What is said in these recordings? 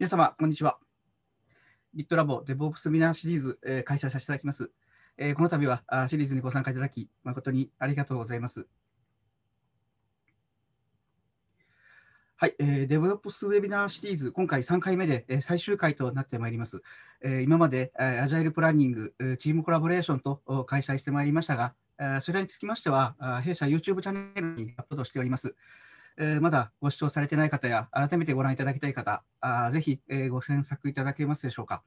皆様、こんにちは。Git ラボ DevOps ミナーシリーズ、えー、開催させていただきます。えー、この度はあシリーズにご参加いただき、誠にありがとうございます。はい、えー、デ e ロップスウェビナーシリーズ、今回3回目で、えー、最終回となってまいります。えー、今まで、えー、アジャイルプランニング、えー、チームコラボレーションと開催してまいりましたが、えー、それにつきましては、弊社 YouTube チャンネルにアップロードしております。えー、まだご視聴されてない方や、改めてご覧いただきたい方、あぜひ、えー、ご検索いただけますでしょうか。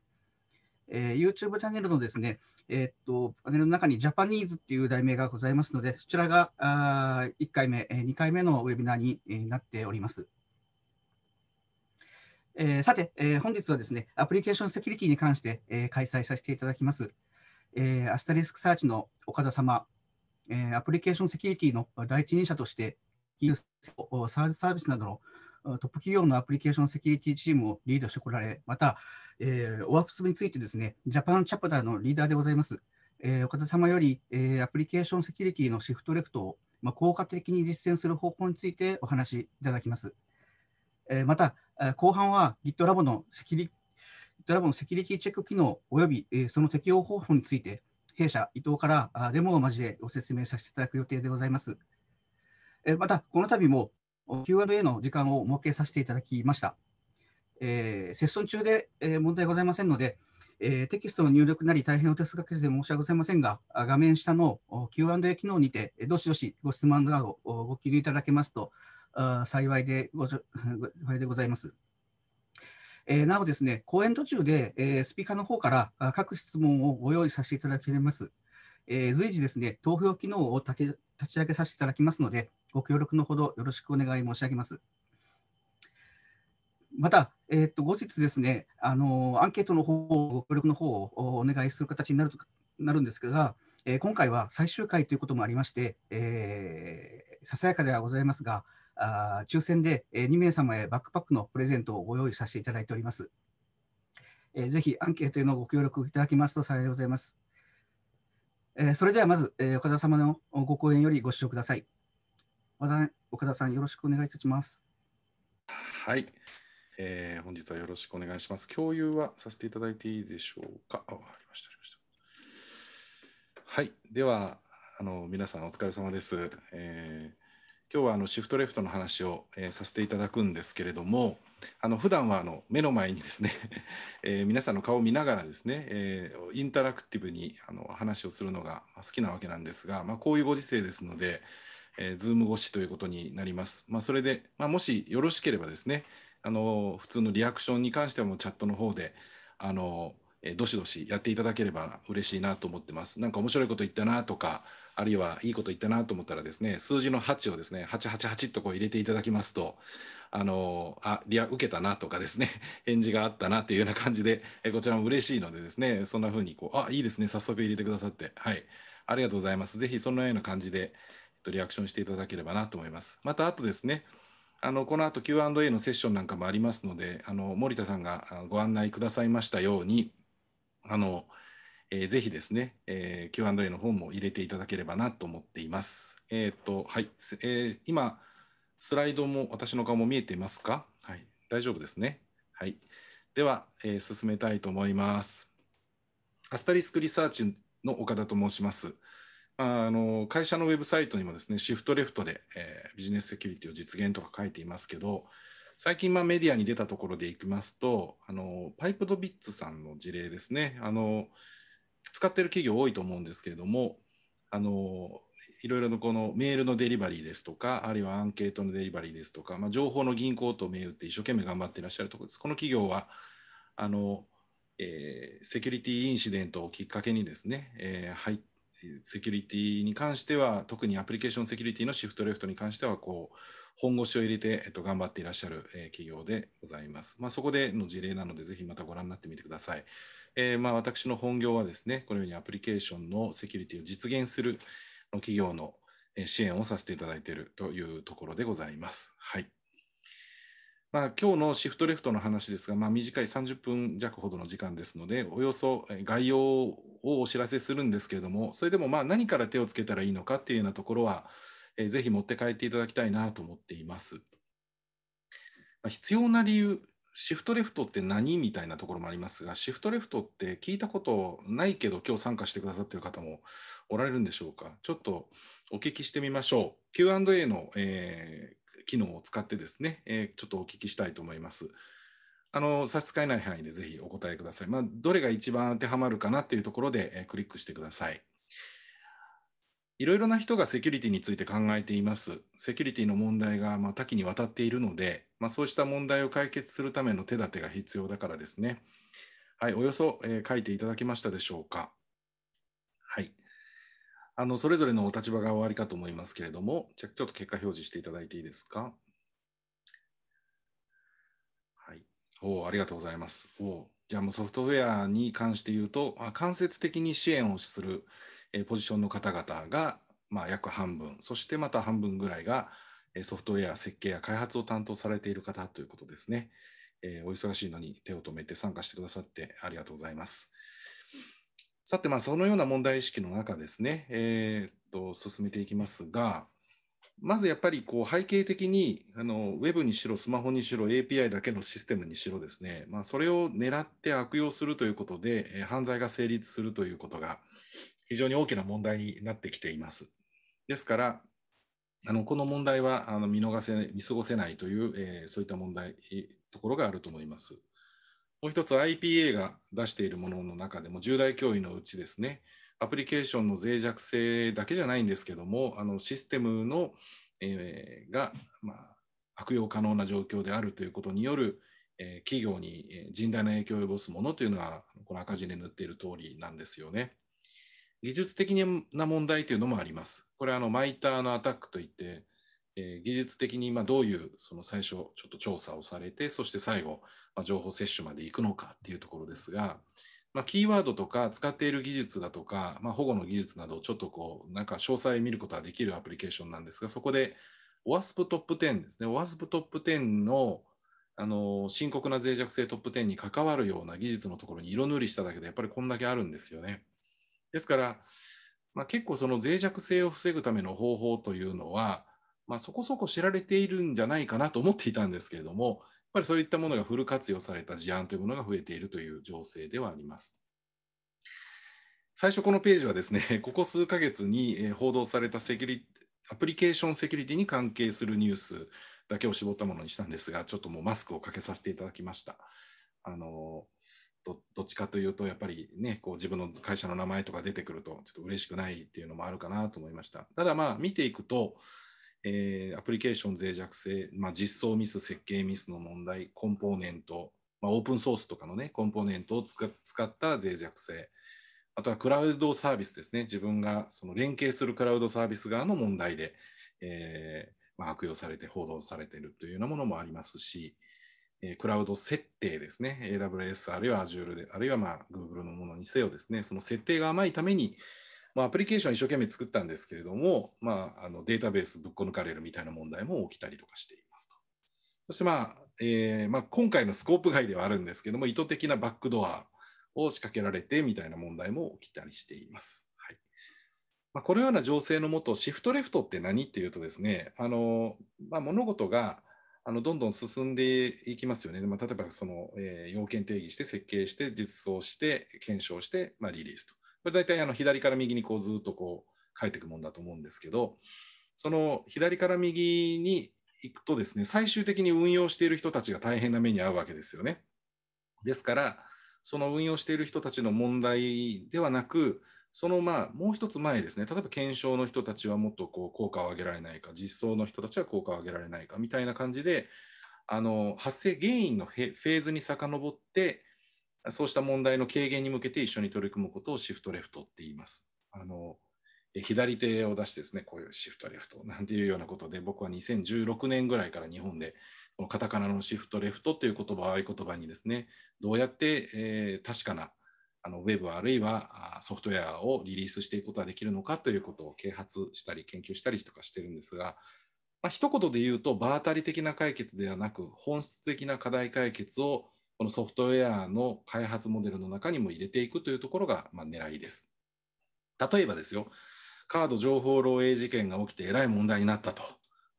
えー、YouTube チャンネルのですね、えー、っと、パネルの中にジャパニーズっていう題名がございますので、そちらがあ1回目、2回目のウェビナーになっております。えー、さて、えー、本日はですね、アプリケーションセキュリティに関して、えー、開催させていただきます、えアスタリスクサーチの岡田様、えアプリケーションセキュリティの第一人者として、サーズサービスなどのトップ企業のアプリケーションセキュリティチームをリードしてこられ、また、えー、o a フ s についてですね、ジャパンチャプターのリーダーでございます。え岡田様より、えアプリケーションセキュリティのシフトレフトを、まあ、効果的に実践する方法についてお話しいただきます。えー、また、後半は GitLab のセキュリティドラ a のセキュリティチェック機能及び、えその適用方法について、弊社伊藤からデモを交えご説明させていただく予定でございます。えまた、この度も Q&A の時間を設けさせていただきました。えー、セッション中で、え問題ございませんので、えテキストの入力なり大変お手数かけて申し訳ございませんが、画面下の Q&A 機能にて、どしどしご質問などをご記入いただけますと、あ幸いでご幸いでございます。えー、なおですね、講演途中で、えー、スピーカーの方から各質問をご用意させていただきます。えー、随時ですね、投票機能を立ち上げさせていただきますので、ご協力のほどよろしくお願い申し上げます。また、えー、と後日ですね、あのアンケートの方、ご協力の方をお願いする形になるとなるんですが、えー、今回は最終回ということもありまして、えー、ささやかではございますが、あ抽選で2名様へバックパックのプレゼントをご用意させていただいております。えぜひアンケートへのご協力いただきますと幸いでございます。えそれではまず、え岡田様のご講演よりご視聴ください。岡田さん、よろしくお願いいたします。はい、えー、本日はよろしくお願いします。共有はさせていただいていいでしょうか。あ、わかりました。はい、では、あの皆さんお疲れ様です。えー今日はあのシフトレフトの話を、えー、させていただくんですけれどもあの普段はあの目の前にですね えー、皆さんの顔を見ながらですね、えー、インタラクティブにあの話をするのが好きなわけなんですが、まあ、こういうご時世ですので、えー、Zoom 越しということになります。まあ、それで、まあ、もしよろしければですねあの普通のリアクションに関してはもうチャットの方であのえどしどしやっていただければ嬉しいなと思ってます。なんか面白いこと言ったなとか、あるいはいいこと言ったなと思ったらですね、数字の8をですね、888とこう入れていただきますと、あの、あ、リア受けたなとかですね、返事があったなというような感じで、えこちらも嬉しいのでですね、そんな風にこう、あ、いいですね、早速入れてくださって、はい、ありがとうございます。ぜひそのような感じで、リアクションしていただければなと思います。また、あとですね、あのこの後 Q&A のセッションなんかもありますので、あの森田さんがご案内くださいましたように、あの、えー、ぜひですね、えー、Q&A の方も入れていただければなと思っています。えっ、と、はい、えー、今、スライドも私の顔も見えていますかはい、大丈夫ですね。はい。では、えー、進めたいと思います。アスタリスクリサーチの岡田と申します。あの会社のウェブサイトにもですね、シフトレフトで、えー、ビジネスセキュリティを実現とか書いていますけど、最近、まあ、メディアに出たところでいきますと、あのパイプドビッツさんの事例ですねあの、使ってる企業多いと思うんですけれども、あのいろいろのこのメールのデリバリーですとか、あるいはアンケートのデリバリーですとか、まあ、情報の銀行とメールって一生懸命頑張っていらっしゃるところです。この企業はあの、えー、セキュリティインシデントをきっかけにですね、えー、入セキュリティに関しては、特にアプリケーションセキュリティのシフトレフトに関してはこう、本腰を入れて、えっと、頑張っていらっしゃる、え企業でございます。まあ、そこでの事例なので、ぜひまたご覧になってみてください。えー、まあ、私の本業はですね、このようにアプリケーションのセキュリティを実現する企業の支援をさせていただいているというところでございます。はい。まあ、今日のシフトレフトの話ですが、まあ、短い30分弱ほどの時間ですので、およそ概要をお知らせするんですけれども、それでもまあ何から手をつけたらいいのかっていうようなところは、えー、ぜひ持って帰っていただきたいなと思っています。まあ、必要な理由、シフトレフトって何みたいなところもありますが、シフトレフトって聞いたことないけど、今日参加してくださってる方もおられるんでしょうか。ちょっとお聞きしてみましょう。Q&A の、えー、機能を使ってですね、えー、ちょっとお聞きしたいと思います。あの差し支えない範囲でぜひお答えください。まあ、どれが一番当てはまるかなっていうところで、えー、クリックしてください。いろいろな人がセキュリティについて考えています。セキュリティの問題がま多岐にわたっているので、まあ、そうした問題を解決するための手立てが必要だからですね。はい、およそ、えー、書いていただけましたでしょうか。はい。あの、それぞれのお立場がおありかと思いますけれども、じゃちょっと結果表示していただいていいですか。はい。おお、ありがとうございます。おじゃあもうソフトウェアに関して言うと、間接的に支援をするえポジションの方々が、まあ、約半分、そしてまた半分ぐらいが、えソフトウェア設計や開発を担当されている方ということですね。えお忙しいのに手を止めて参加してくださってありがとうございます。さて、まあ、そのような問題意識の中ですね、えー、っと進めていきますが、まずやっぱりこう背景的にあの、ウェブにしろ、スマホにしろ、API だけのシステムにしろですね、まあ、それを狙って悪用するということで、犯罪が成立するということが、非常に大きな問題になってきています。ですから、あのこの問題はあの見逃せ見過ごせないという、えー、そういった問題、ところがあると思います。もう一つ IPA が出しているものの中でも重大脅威のうちですね、アプリケーションの脆弱性だけじゃないんですけども、あのシステムの、えー、が、まあ、悪用可能な状況であるということによる、えー、企業に甚大な影響を及ぼすものというのは、この赤字で塗っている通りなんですよね。技術的な問題というのもあります。これはあのマイターのアタックといって、えー、技術的にまどういうその最初ちょっと調査をされて、そして最後、ま情報摂取までいくのかっていうところですが、まあ、キーワードとか使っている技術だとか、まあ、保護の技術などちょっとこうなんか詳細見ることができるアプリケーションなんですが、そこで OWASP トップ10ですね。OWASP トップ10のあの深刻な脆弱性トップ10に関わるような技術のところに色塗りしただけでやっぱりこんだけあるんですよね。ですから、まあ、結構その脆弱性を防ぐための方法というのは、まあ、そこそこ知られているんじゃないかなと思っていたんですけれども、やっぱりそういったものがフル活用された事案というものが増えているという情勢ではあります。最初このページはですね、ここ数ヶ月に報道されたセキュリアプリケーションセキュリティに関係するニュースだけを絞ったものにしたんですが、ちょっともうマスクをかけさせていただきました。あのーどどっちかというと、やっぱりね、こう自分の会社の名前とか出てくると、ちょっと嬉しくないっていうのもあるかなと思いました。ただまあ、見ていくと、えー、アプリケーション脆弱性、まあ、実装ミス、設計ミスの問題、コンポーネント、まあ、オープンソースとかのね、コンポーネントを使った脆弱性、あとはクラウドサービスですね、自分がその連携するクラウドサービス側の問題で、えーまあ、悪用されて、報道されているというようなものもありますし、えー、クラウド設定ですね、AWS あるいは Azure で、あるいはまあ Google のものにせよですね、その設定が甘いために、まあ、アプリケーション一生懸命作ったんですけれども、まあ、あのデータベースぶっこ抜かれるみたいな問題も起きたりとかしていますと。そして、まあえー、まあ、今回のスコープ外ではあるんですけども、意図的なバックドアを仕掛けられてみたいな問題も起きたりしています。はいまあ、このような情勢のもと、シフトレフトって何っていうとですね、あのまあ、物事があのどんどん進んでいきますよね。まあ、例えばその、えー、要件定義して設計して実装して検証して、まあ、リリースと。これ大体あの左から右にこうずっとこう書いていくもんだと思うんですけどその左から右に行くとですね最終的に運用している人たちが大変な目に遭うわけですよね。ですからその運用している人たちの問題ではなくそのまあもう一つ前ですね、例えば検証の人たちはもっとこう効果を上げられないか、実装の人たちは効果を上げられないかみたいな感じで、あの発生原因のフェーズに遡って、そうした問題の軽減に向けて一緒に取り組むことをシフトレフトって言います。あの左手を出してですね、こういうシフトレフトなんていうようなことで、僕は2016年ぐらいから日本で、このカタカナのシフトレフトという言葉を合言葉にですね、どうやって、えー、確かなあのウェブあるいはソフトウェアをリリースしていくことができるのかということを啓発したり研究したりとかしてるんですが、まあ、一言で言うと場当たり的な解決ではなく本質的な課題解決をこのソフトウェアの開発モデルの中にも入れていくというところがまあ狙いです。例えばですよ、カード情報漏洩事件が起きてえらい問題になったと。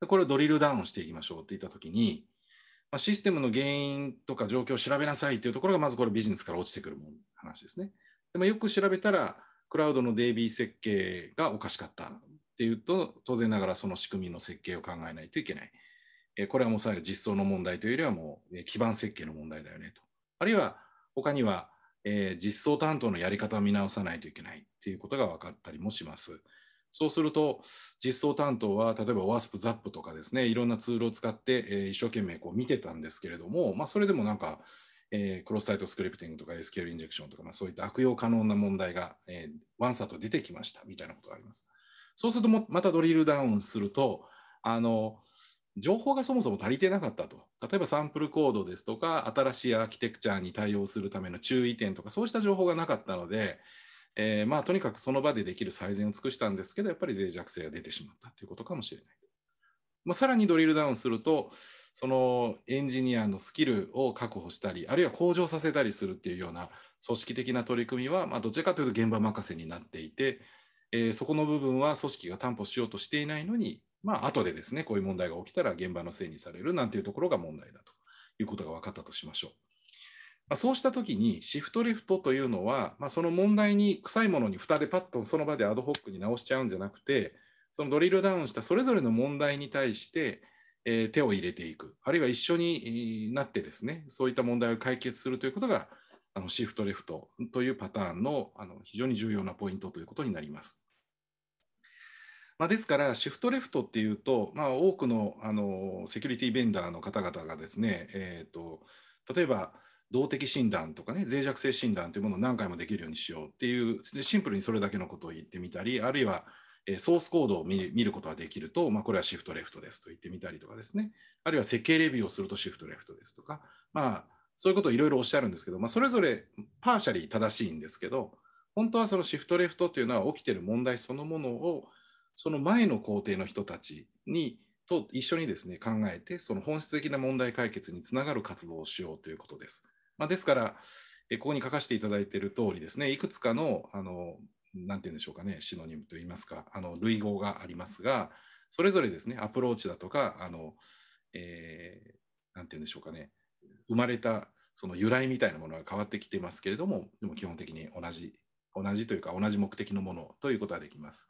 これをドリルダウンしていきましょうって言ったときに、まシステムの原因とか状況を調べなさいっていうところがまずこれビジネスから落ちてくるの話ですね。でまあ、よく調べたら、クラウドの DB 設計がおかしかったっていうと、当然ながらその仕組みの設計を考えないといけない。えこれはもう最後実装の問題というよりはもう基盤設計の問題だよねと。あるいは他には、え実装担当のやり方を見直さないといけないっていうことが分かったりもします。そうすると実装担当は例えば WASP、ZAP とかですねいろんなツールを使って、え一生懸命こう見てたんですけれども、まあ、それでもなんかえー、クロスサイトスクリプティングとか SQL インジェクションとか、まあ、そういった悪用可能な問題が、えー、ワンサと出てきましたみたいなことがあります。そうするとも、またドリルダウンすると、あの情報がそもそも足りてなかったと。例えばサンプルコードですとか、新しいアーキテクチャに対応するための注意点とか、そうした情報がなかったので、えー、まあ、とにかくその場でできる最善を尽くしたんですけど、やっぱり脆弱性が出てしまったということかもしれない。まあ、さらにドリルダウンすると、そのエンジニアのスキルを確保したりあるいは向上させたりするっていうような組織的な取り組みは、まあ、どちらかというと現場任せになっていて、えー、そこの部分は組織が担保しようとしていないのに、まあ後でですねこういう問題が起きたら現場のせいにされるなんていうところが問題だということが分かったとしましょう。まあ、そうしたときにシフトリフトというのは、まあ、その問題に臭いものに蓋でパッとその場でアドホックに直しちゃうんじゃなくてそのドリルダウンしたそれぞれの問題に対してえ手を入れていく、あるいは一緒になってですね、そういった問題を解決するということが、あのシフトレフトというパターンのあの非常に重要なポイントということになります。まあ、ですから、シフトレフトっていうと、まあ、多くのあのセキュリティベンダーの方々がですね、えーと例えば動的診断とかね、脆弱性診断というものを何回もできるようにしようっていう、シンプルにそれだけのことを言ってみたり、あるいはえソースコードを見ることができると、まあ、これはシフトレフトですと言ってみたりとかですね、あるいは設計レビューをするとシフトレフトですとか、まあ、そういうことをいろいろおっしゃるんですけど、まあ、それぞれパーシャリー正しいんですけど、本当はそのシフトレフトというのは起きてる問題そのものを、その前の工程の人たちにと一緒にですね考えて、その本質的な問題解決につながる活動をしようということです。まあ、ですから、ここに書かせていただいている通りですね、いくつかのあの何て言うんでしょうかね、シノニムといいますか、あの類語がありますが、それぞれですね、アプローチだとか、あの、えー、て言うんでしょうかね、生まれたその由来みたいなものが変わってきてますけれども、でも基本的に同じ、同じというか、同じ目的のものということができます。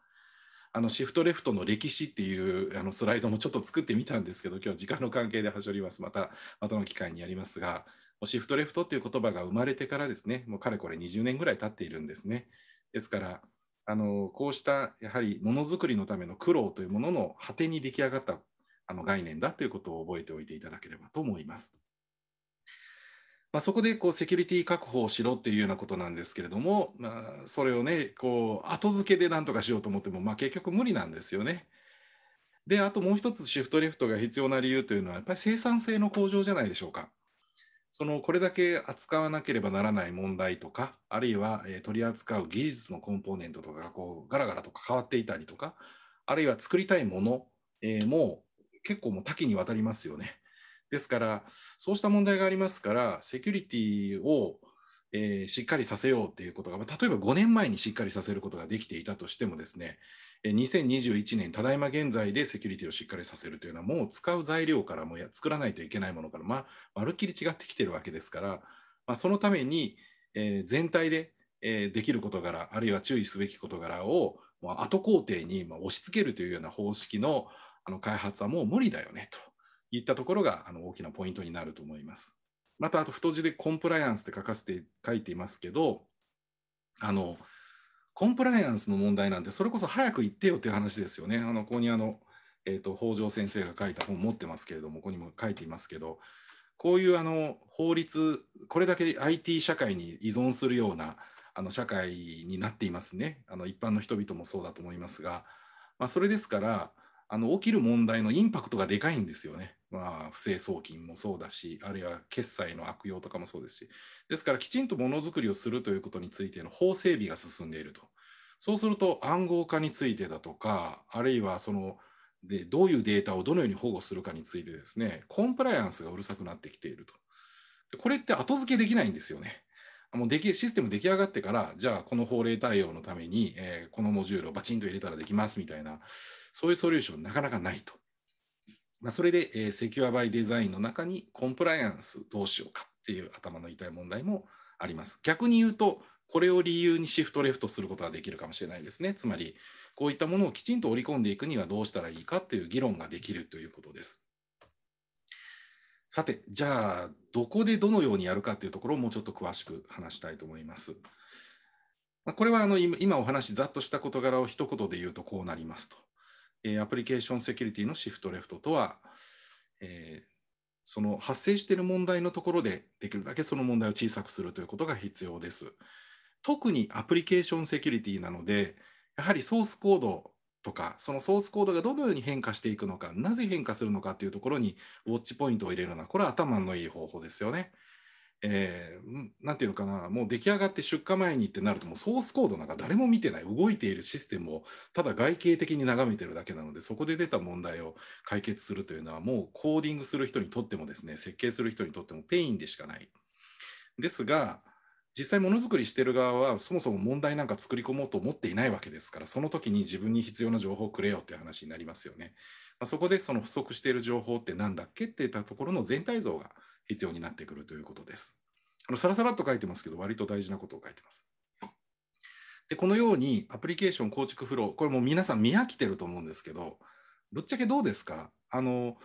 あのシフトレフトの歴史っていうあのスライドもちょっと作ってみたんですけど、今日時間の関係で端折ります。また、またの機会にやりますが、シフトレフトっていう言葉が生まれてからですね、もうかれこれ20年ぐらい経っているんですね。ですからあのこうしたやはりものづくりのための苦労というものの果てに出来上がったあの概念だということを覚えておいていただければと思います。まあ、そこでこうセキュリティ確保をしろっていうようなことなんですけれども、まあ、それをねこう後付けで何とかしようと思っても、まあ、結局無理なんですよね。であともう一つシフトリフトが必要な理由というのはやっぱり生産性の向上じゃないでしょうか。そのこれだけ扱わなければならない問題とか、あるいは、取り扱う技術のコンポーネントとかがこうガラガラとか変わっていたりとか、あるいは作りたいもの、も結構もう多岐にわたりますよね。ですから、そうした問題がありますから、セキュリティを、しっかりさせようということが、例えば5年前にしっかりさせることができていたとしてもですね、2021年、ただいま現在でセキュリティをしっかりさせるというのは、もう使う材料からもや作らないといけないものから、まあ、まるっきり違ってきているわけですから、まあ、そのために、えー、全体で、えー、できる事柄、あるいは注意すべき事柄を、まあ、後工程に、ま押し付けるというような方式のあの開発はもう無理だよねといったところがあの大きなポイントになると思います。また、あと太字でコンプライアンスって書かせて書いていますけど、あのコンプライアンスの問題なんて、それこそ早く言ってよっていう話ですよね。あのここにあの、えーと、北条先生が書いた本持ってますけれども、ここにも書いていますけど、こういうあの法律、これだけ IT 社会に依存するようなあの社会になっていますね。あの一般の人々もそうだと思いますが、まあ、それですから、あの起きる問題のインパクトがでかいんですよね。まあ、不正送金もそうだし、あるいは決済の悪用とかもそうですし、ですからきちんとものづくりをするということについての法整備が進んでいると。そうすると暗号化についてだとか、あるいはそのでどういうデータをどのように保護するかについてですね、コンプライアンスがうるさくなってきていると。これって後付けできないんですよね。もうできシステム出来上がってから、じゃあこの法令対応のために、えー、このモジュールをバチンと入れたらできますみたいな、そういうソリューションなかなかないと。まあ、それで、えー、セキュアバイデザインの中にコンプライアンスどうしようかっていう頭の痛い問題もあります。逆に言うと、これを理由にシフトレフトすることができるかもしれないですね。つまり、こういったものをきちんと織り込んでいくにはどうしたらいいかっていう議論ができるということです。さて、じゃあ、どこでどのようにやるかというところをもうちょっと詳しく話したいと思います。これはあの今お話、ざっとした事柄を一言で言うとこうなりますと。えアプリケーションセキュリティのシフトレフトとは、えその発生している問題のところでできるだけその問題を小さくするということが必要です。特にアプリケーションセキュリティなので、やはりソースコードとか、そのソースコードがどのように変化していくのか、なぜ変化するのかというところにウォッチポイントを入れるのは、これは頭のいい方法ですよね。えー、なんていうのかな、もう出来上がって出荷前にってなると、もうソースコードなんか誰も見てない、動いているシステムをただ外形的に眺めてるだけなので、そこで出た問題を解決するというのは、もうコーディングする人にとってもですね、設計する人にとってもペインでしかない。ですが、実際ものづくりしてる側はそもそも問題なんか作り込もうと思っていないわけですからその時に自分に必要な情報をくれよって話になりますよね、まあ、そこでその不足している情報って何だっけっていったところの全体像が必要になってくるということですあのさらさらっと書いてますけど割と大事なことを書いてますでこのようにアプリケーション構築フローこれも皆さん見飽きてると思うんですけどぶっちゃけどうですかあの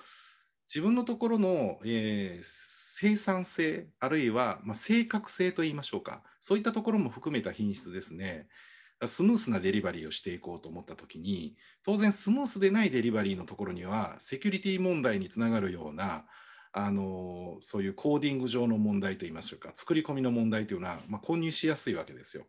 自分のところの、えー、生産性あるいは、まあ、正確性といいましょうかそういったところも含めた品質ですねスムースなデリバリーをしていこうと思った時に当然スムースでないデリバリーのところにはセキュリティ問題につながるようなあのそういうコーディング上の問題といいましょうか作り込みの問題というのは、まあ、混入しやすいわけですよ。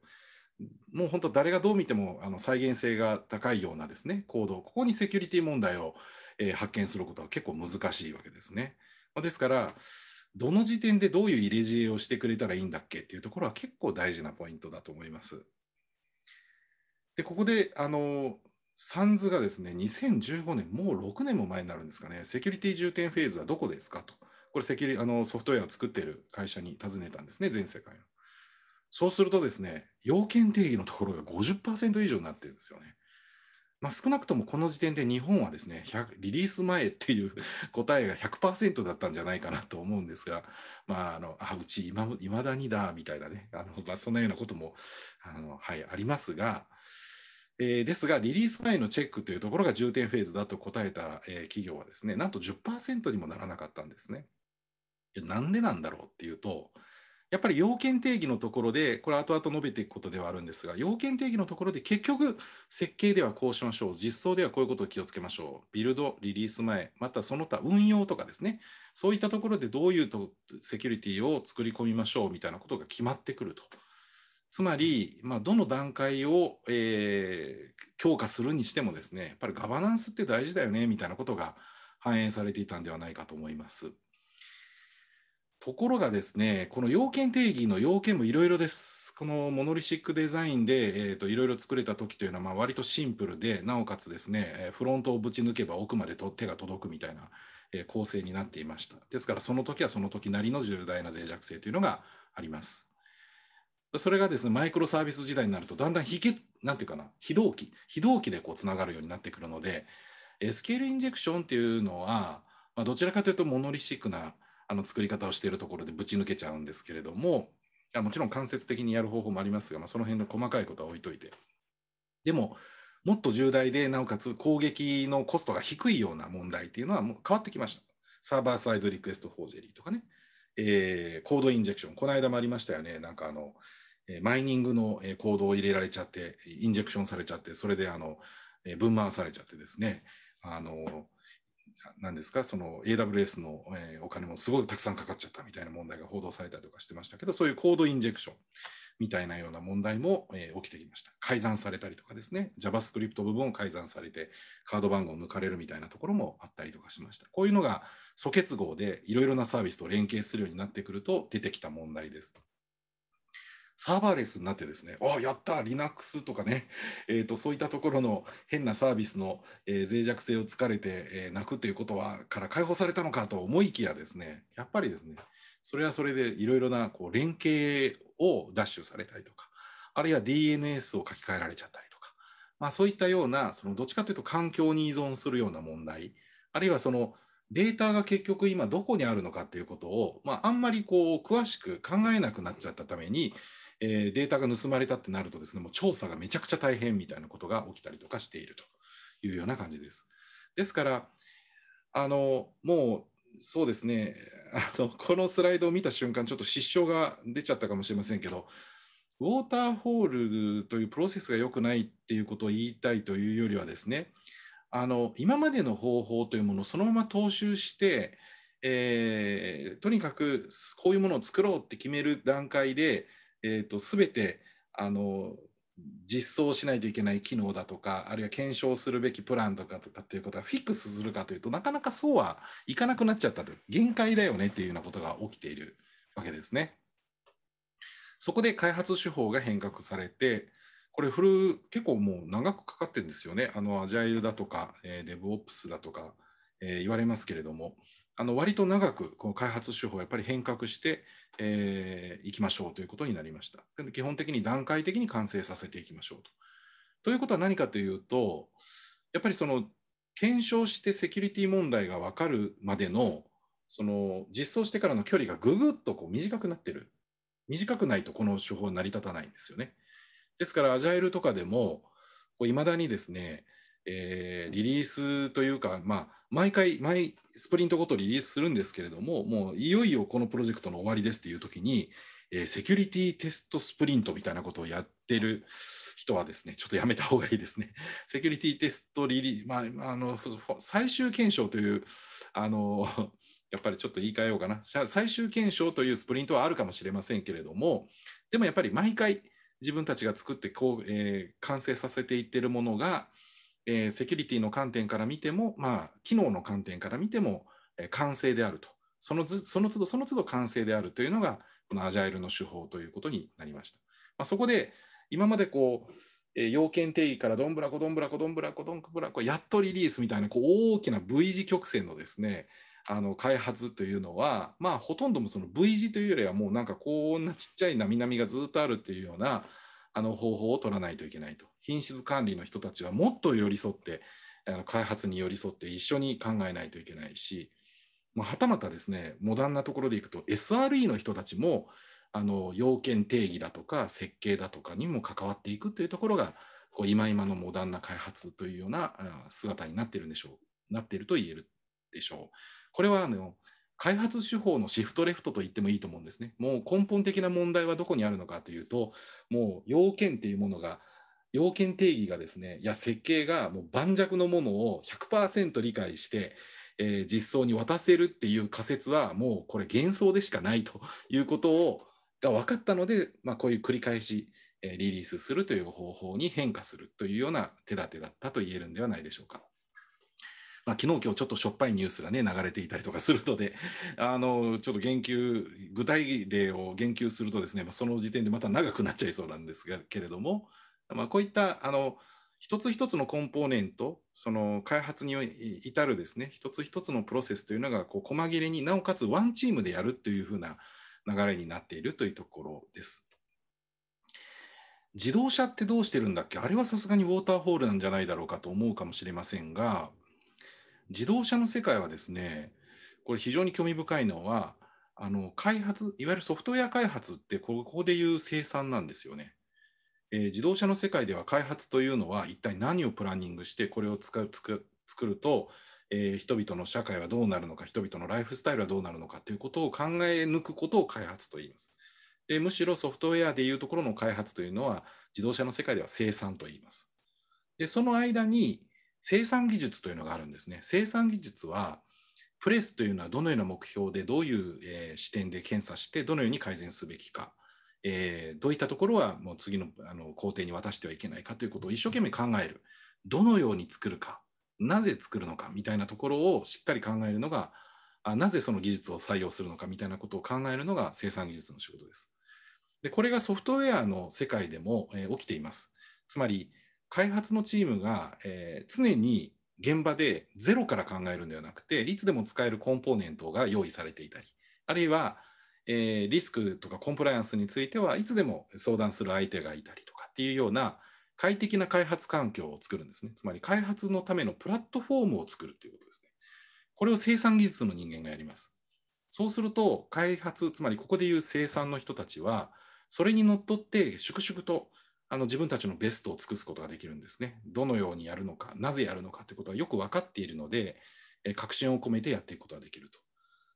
もう本当誰がどう見てもあの再現性が高いようなですね行動ここにセキュリティ問題をえー、発見することは結構難しいわけですね。まあ、ですから、どの時点でどういう入れ知恵をしてくれたらいいんだっけっていうところは結構大事なポイントだと思います。で、ここで、あの、サンズがですね、2015年、もう6年も前になるんですかね、セキュリティ重点フェーズはどこですかと、これセキュリあの、ソフトウェアを作っている会社に尋ねたんですね、全世界の。そうするとですね、要件定義のところが50%以上になってるんですよね。まあ、少なくともこの時点で日本はですねリリース前っていう 答えが100%だったんじゃないかなと思うんですが、まあ、あのあうちいまだにだみたいなねあの、まあ、そんなようなこともあの、はい、ありますが、えー、ですがリリース前のチェックというところが重点フェーズだと答えた、えー、企業はですねなんと10%にもならなかったんですね。なんでなんだろうっていうと、やっぱり要件定義のところで、これ後々述べていくことではあるんですが、要件定義のところで結局、設計ではこうしましょう、実装ではこういうことを気をつけましょう、ビルド、リリース前、またその他運用とかですね、そういったところでどういうとセキュリティを作り込みましょうみたいなことが決まってくると。つまり、まあ、どの段階を、えー、強化するにしてもですね、やっぱりガバナンスって大事だよねみたいなことが反映されていたんではないかと思います。ところがですね、この要件定義の要件もいろいろです。このモノリシックデザインで、えと、いろいろ作れた時というのは、まあ、割とシンプルで、なおかつですね、フロントをぶち抜けば奥までと手が届くみたいな、え構成になっていました。ですから、その時はその時なりの重大な脆弱性というのがあります。それがですね、マイクロサービス時代になると、だんだん非なんていうかな、非同期、非同期でこうつながるようになってくるので、スケールインジェクションっていうのは、まあ、どちらかというとモノリシックなあの作り方をしているところでぶち抜けちゃうんですけれども、もちろん間接的にやる方法もありますが、まあ、その辺の細かいことは置いといて。でも、もっと重大で、なおかつ攻撃のコストが低いような問題っていうのはもう変わってきました。サーバーサイドリクエストフォージェリーとかね、えー、コードインジェクション、この間もありましたよね、なんかあの、マイニングのコードを入れられちゃって、インジェクションされちゃって、それであの、分回されちゃってですね、あの、なんですか、その AWS の、えお金もすごくたくさんかかっちゃったみたいな問題が報道されたりとかしてましたけど、そういうコードインジェクションみたいなような問題も、え起きてきました。改ざんされたりとかですね、JavaScript 部分を改ざんされて、カード番号を抜かれるみたいなところもあったりとかしました。こういうのが素結合でいろいろなサービスと連携するようになってくると出てきた問題です。サーバーレスになってですね、ああ、やった、Linux とかね、えーと、そういったところの変なサービスの、えー、脆弱性をつかれて、えー、泣くということはから解放されたのかと思いきやですね、やっぱりですね、それはそれでいろいろなこう連携をダッシュされたりとか、あるいは DNS を書き換えられちゃったりとか、まあ、そういったような、そのどっちかというと環境に依存するような問題、あるいはそのデータが結局今どこにあるのかっていうことを、まあ、あんまりこう詳しく考えなくなっちゃったために、えー、データが盗まれたってなるとですね、もう調査がめちゃくちゃ大変みたいなことが起きたりとかしているというような感じです。ですから、あの、もう、そうですねあの、このスライドを見た瞬間、ちょっと失笑が出ちゃったかもしれませんけど、ウォーターホールというプロセスが良くないっていうことを言いたいというよりはですね、あの今までの方法というものをそのまま踏襲して、えー、とにかくこういうものを作ろうって決める段階で、えーと、全てあの実装しないといけない機能だとかあるいは検証するべきプランとかとかっていうことがフィックスするかというとなかなかそうはいかなくなっちゃったと限界だよねっていうようなことが起きているわけですね。そこで開発手法が変革されてこれフル結構もう長くかかってるんですよねあのアジャイルだとか、えー、DevOps だとか、えー、言われますけれどもあの割と長くこう開発手法をやっぱり変革して、えー、いきましょうということになりました。基本的に段階的に完成させていきましょうと。ということは何かというと、やっぱりその検証してセキュリティ問題が分かるまでのその実装してからの距離がぐぐっとこう短くなってる。短くないとこの手法成り立たないんですよね。ですから、アジャイルとかでも、いまだにですね、えー、リリースというか、まあ、毎回、毎スプリントごとリリースするんですけれども、もういよいよこのプロジェクトの終わりですっていう時に、えー、セキュリティテストスプリントみたいなことをやってる人はですね、ちょっとやめた方がいいですね。セキュリティテストリリー、まあ、あの最終検証という、あの、やっぱりちょっと言い換えようかな。最終検証というスプリントはあるかもしれませんけれども、でもやっぱり毎回自分たちが作ってこう、えー、完成させていってるものが、えセキュリティの観点から見ても、まあ、機能の観点から見ても、え完成であるとそのずその都度その都度完成であるというのがこのアジャイルの手法ということになりました。まあ、そこで今までこうえ要件定義からどんぶらこどんぶらこどんぶらこどんぶらこやっとリリースみたいなこう大きな V 字曲線のですねあの開発というのはまあほとんどもその V 字というよりはもうなんかこんなちっちゃいなみみがずっとあるっていうようなあの方法を取らないといけないと。品質管理の人たちはもっと寄り添って、あの開発に寄り添って一緒に考えないといけないし、まあ、はたまたですね、モダンなところでいくと SRE の人たちも、あの要件定義だとか設計だとかにも関わっていくというところが、こう今今のモダンな開発というような姿になっているんでしょう、なっていると言えるでしょう。これはあの開発手法のシフトレフトと言ってもいいと思うんですね。もう根本的な問題はどこにあるのかというと、もう要件っていうものが、要件定義がですね、いや設計がもう盤石のものを100%理解して、えー、実装に渡せるっていう仮説はもうこれ幻想でしかないということをが分かったので、まあ、こういう繰り返し、えー、リリースするという方法に変化するというような手立てだったと言えるんではないでしょうか。まあ、昨日今日ちょっとしょっぱいニュースがね、流れていたりとかするので、あの、ちょっと言及、具体例を言及するとですね、その時点でまた長くなっちゃいそうなんですが、けれども、まあ、こういった、あの、一つ一つのコンポーネント、その開発に至るですね、一つ一つのプロセスというのが、こう、細切れになおかつワンチームでやるというふうな流れになっているというところです。自動車ってどうしてるんだっけあれはさすがにウォーターホールなんじゃないだろうかと思うかもしれませんが、自動車の世界はですね、これ非常に興味深いのは、あの開発、いわゆるソフトウェア開発って、ここでいう生産なんですよね。えー、自動車の世界では開発というのは、一体何をプランニングして、これを使う作ると、えー、人々の社会はどうなるのか、人々のライフスタイルはどうなるのかということを考え抜くことを開発と言います。でむしろソフトウェアでいうところの開発というのは、自動車の世界では生産と言います。でその間に生産技術というのがあるんですね。生産技術はプレスというのはどのような目標でどういう、えー、視点で検査してどのように改善すべきか、えー、どういったところはもう次のあの工程に渡してはいけないかということを一生懸命考えるどのように作るかなぜ作るのかみたいなところをしっかり考えるのがあなぜその技術を採用するのかみたいなことを考えるのが生産技術の仕事です。でこれがソフトウェアの世界でも、えー、起きています。つまり開発のチームが、えー、常に現場でゼロから考えるんではなくていつでも使えるコンポーネントが用意されていたりあるいは、えー、リスクとかコンプライアンスについてはいつでも相談する相手がいたりとかっていうような快適な開発環境を作るんですねつまり開発のためのプラットフォームを作るということですねこれを生産技術の人間がやりますそうすると開発つまりここでいう生産の人たちはそれにのっとって粛々とあの自分たちのベストを尽くすことができるんですね。どのようにやるのか、なぜやるのかということはよく分かっているので、え確信を込めてやっていくことができると。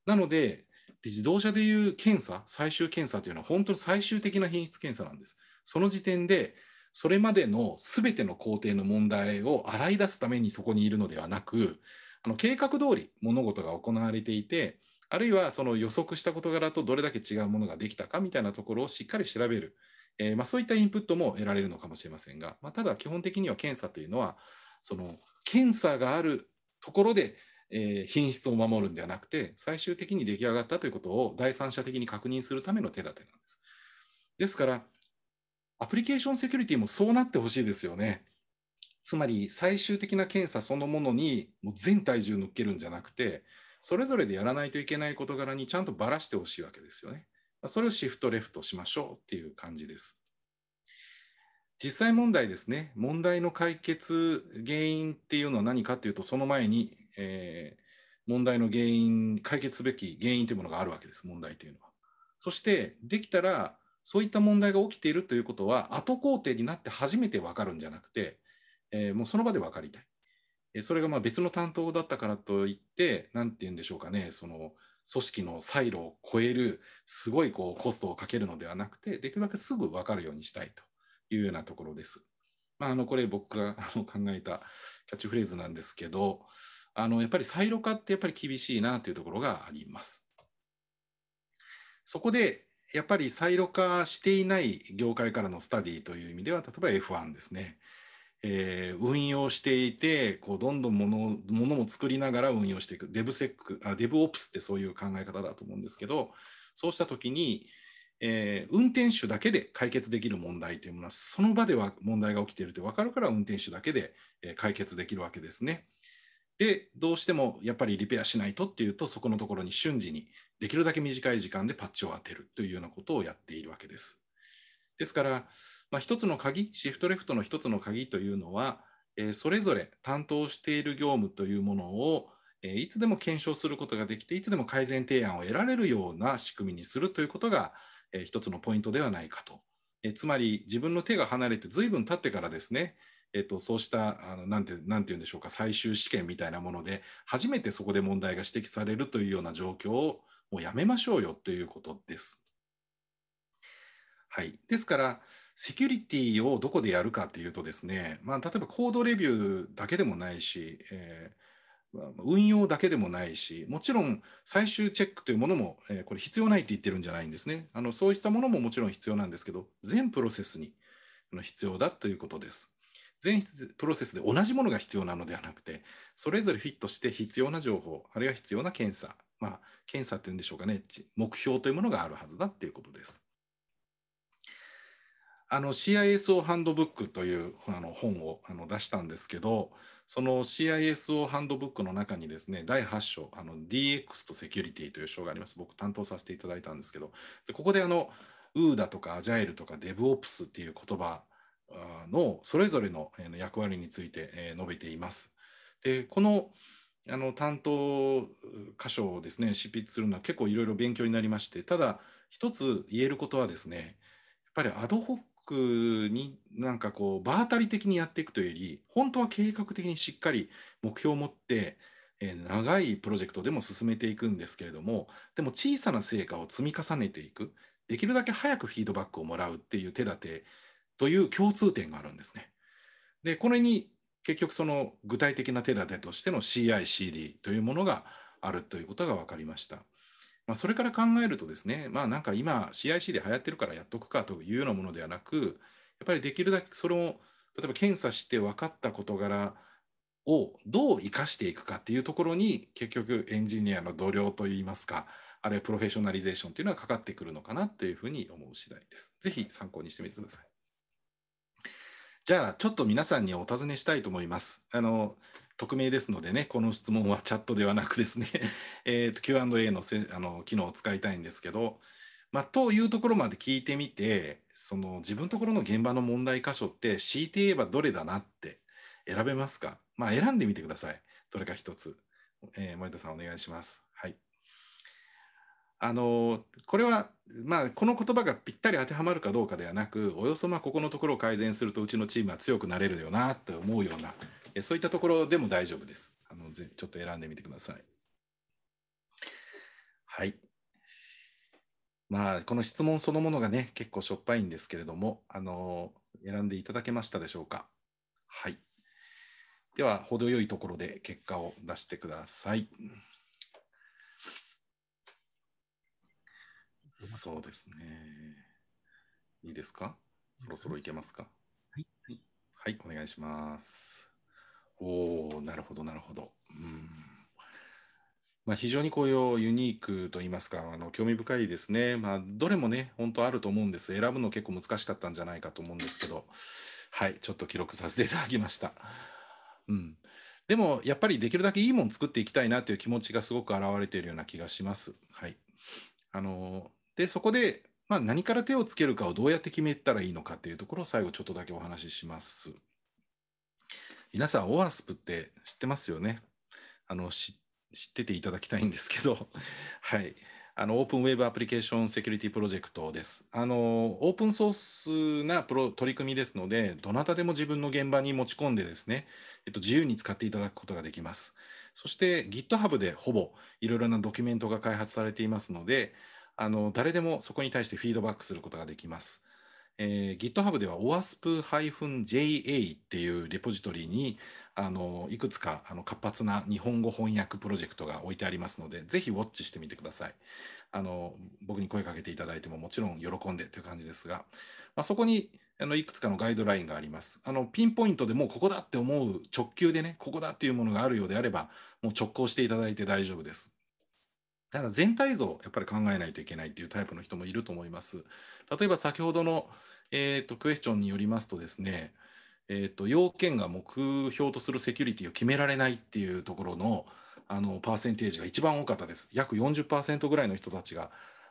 なので、で自動車でいう検査、最終検査というのは本当に最終的な品質検査なんです。その時点で、それまでの全ての工程の問題を洗い出すためにそこにいるのではなく、あの計画通り物事が行われていて、あるいはその予測した事柄とどれだけ違うものができたかみたいなところをしっかり調べる。えー、まあ、そういったインプットも得られるのかもしれませんが、まあ、ただ基本的には検査というのはその検査があるところで、えー、品質を守るんではなくて最終的に出来上がったということを第三者的に確認するための手立てなんです。ですからアプリケーションセキュリティもそうなってほしいですよね。つまり最終的な検査そのものにもう全体重乗っけるんじゃなくてそれぞれでやらないといけない事柄にちゃんとばらしてほしいわけですよね。それをシフトレフトしましょうっていう感じです。実際問題ですね、問題の解決原因っていうのは何かっていうと、その前に、えー、問題の原因、解決すべき原因というものがあるわけです、問題というのは。そして、できたら、そういった問題が起きているということは、後工程になって初めて分かるんじゃなくて、えー、もうその場で分かりたい。それがまあ別の担当だったからといって、なんて言うんでしょうかね、その組織のサイロを超えるすごいこうコストをかけるのではなくてできるだけすぐ分かるようにしたいというようなところです。まあ、あのこれ僕が あの考えたキャッチフレーズなんですけどあのやっぱりサイロ化ってやっぱり厳しいなというところがあります。そこでやっぱりサイロ化していない業界からのスタディという意味では例えば F1 ですね。えー、運用していて、こうどんどんものものも作りながら運用していく、デブセックあデブオプスってそういう考え方だと思うんですけど、そうしたときに、えー、運転手だけで解決できる問題というものは、その場では問題が起きているって分かるから、運転手だけで解決できるわけですね。で、どうしてもやっぱりリペアしないとっていうと、そこのところに瞬時に、できるだけ短い時間でパッチを当てるというようなことをやっているわけです。ですから、まあ、つの鍵、シフトレフトの1つの鍵というのは、えー、それぞれ担当している業務というものを、えー、いつでも検証することができて、いつでも改善提案を得られるような仕組みにするということが、えー、つのポイントではないかと。えつまり、自分の手が離れて随分経ってからですね、えっと、そうしたあのなんて、なんて言うんでしょうか、最終試験みたいなもので、初めてそこで問題が指摘されるというような状況をもうやめましょうよということです。はい、ですから、セキュリティをどこでやるかというとですね、まあ、例えばコードレビューだけでもないし、えー、運用だけでもないし、もちろん最終チェックというものも、えー、これ必要ないって言ってるんじゃないんですねあの。そうしたものももちろん必要なんですけど、全プロセスに必要だということです。全プロセスで同じものが必要なのではなくて、それぞれフィットして必要な情報、あるいは必要な検査、まあ、検査っていうんでしょうかね、目標というものがあるはずだっていうことです。あの CISO ハンドブックというあの本をあの出したんですけど、その CISO ハンドブックの中にですね、第8章、あの DX とセキュリティという章があります。僕担当させていただいたんですけど、でここであの UDA とか a ジ i l ルとか DevOps っていう言葉のそれぞれの役割について述べています。でこのあの担当箇所をですね執筆するのは結構いろいろ勉強になりましてただ一つ言えることはですねやっぱりアドホッックになんかこう場当たり的にやっていくというより本当は計画的にしっかり目標を持って、えー、長いプロジェクトでも進めていくんですけれどもでも小さな成果を積み重ねていくできるだけ早くフィードバックをもらうっていう手立てという共通点があるんですね。でこれに結局その具体的な手立てとしての CICD というものがあるということが分かりました。まあ、それから考えるとですね、まあなんか今 CIC で流行ってるからやっとくかというようなものではなく、やっぱりできるだけそれを例えば検査して分かった事柄をどう生かしていくかっていうところに結局エンジニアの度量といいますか、あるいはプロフェッショナリゼーションというのはかかってくるのかなというふうに思う次第です。ぜひ参考にしてみてください。じゃあ、ちょっと皆さんにお尋ねしたいと思います。あの、匿名ですのでね、この質問は チャットではなくですね、えー、Q&A のせあの機能を使いたいんですけど、まあ、というところまで聞いてみて、その自分のところの現場の問題箇所って強いて言えばどれだなって選べますかまあ、選んでみてください。どれか一つ。えー、森田さんお願いします。はい。あのこれは、まあ、この言葉がぴったり当てはまるかどうかではなくおよそまここのところを改善するとうちのチームは強くなれるよなって思うようなそういったところでも大丈夫です。あのちょっと選んでみてください。はい。まあ、この質問そのものがね、結構しょっぱいんですけれども、あの選んでいただけましたでしょうか。はい。では、程よいところで結果を出してください。そうですね。いいですかそろそろいけますかはい、はい、お願いします。おなるほどなるほど。うんまあ、非常にこういうユニークといいますかあの興味深いですね。まあ、どれもね本当あると思うんです選ぶの結構難しかったんじゃないかと思うんですけどはいちょっと記録させていただきました。うん、でもやっぱりできるだけいいもん作っていきたいなという気持ちがすごく表れているような気がします。はい、あのでそこで、まあ、何から手をつけるかをどうやって決めたらいいのかというところを最後ちょっとだけお話しします。皆さん、o w ス s p って知ってますよねあの知ってていただきたいんですけど、はい。あの、オープンウェブアプリケーションセキュリティプロジェクトです。あの、オープンソースなプロ取り組みですので、どなたでも自分の現場に持ち込んでですね、えっと、自由に使っていただくことができます。そして GitHub でほぼいろいろなドキュメントが開発されていますので、あの、誰でもそこに対してフィードバックすることができます。えー、GitHub では o a s p j a っていうレポジトリにあのいくつかあの活発な日本語翻訳プロジェクトが置いてありますので、ぜひウォッチしてみてください。あの僕に声かけていただいてももちろん喜んでという感じですが、まあ、そこにあのいくつかのガイドラインがあります。あのピンポイントでもうここだって思う直球でね、ここだっていうものがあるようであれば、もう直行していただいて大丈夫です。から全体像やっぱり考えないといけないっていうタイプの人もいると思います。例えば先ほどの、えーと、クエスチョンによりますとですね、えーと、要件が目標とするセキュリティを決められないっていうところのあのパーセンテージが一番多かったです。約40%ぐらいの人たちが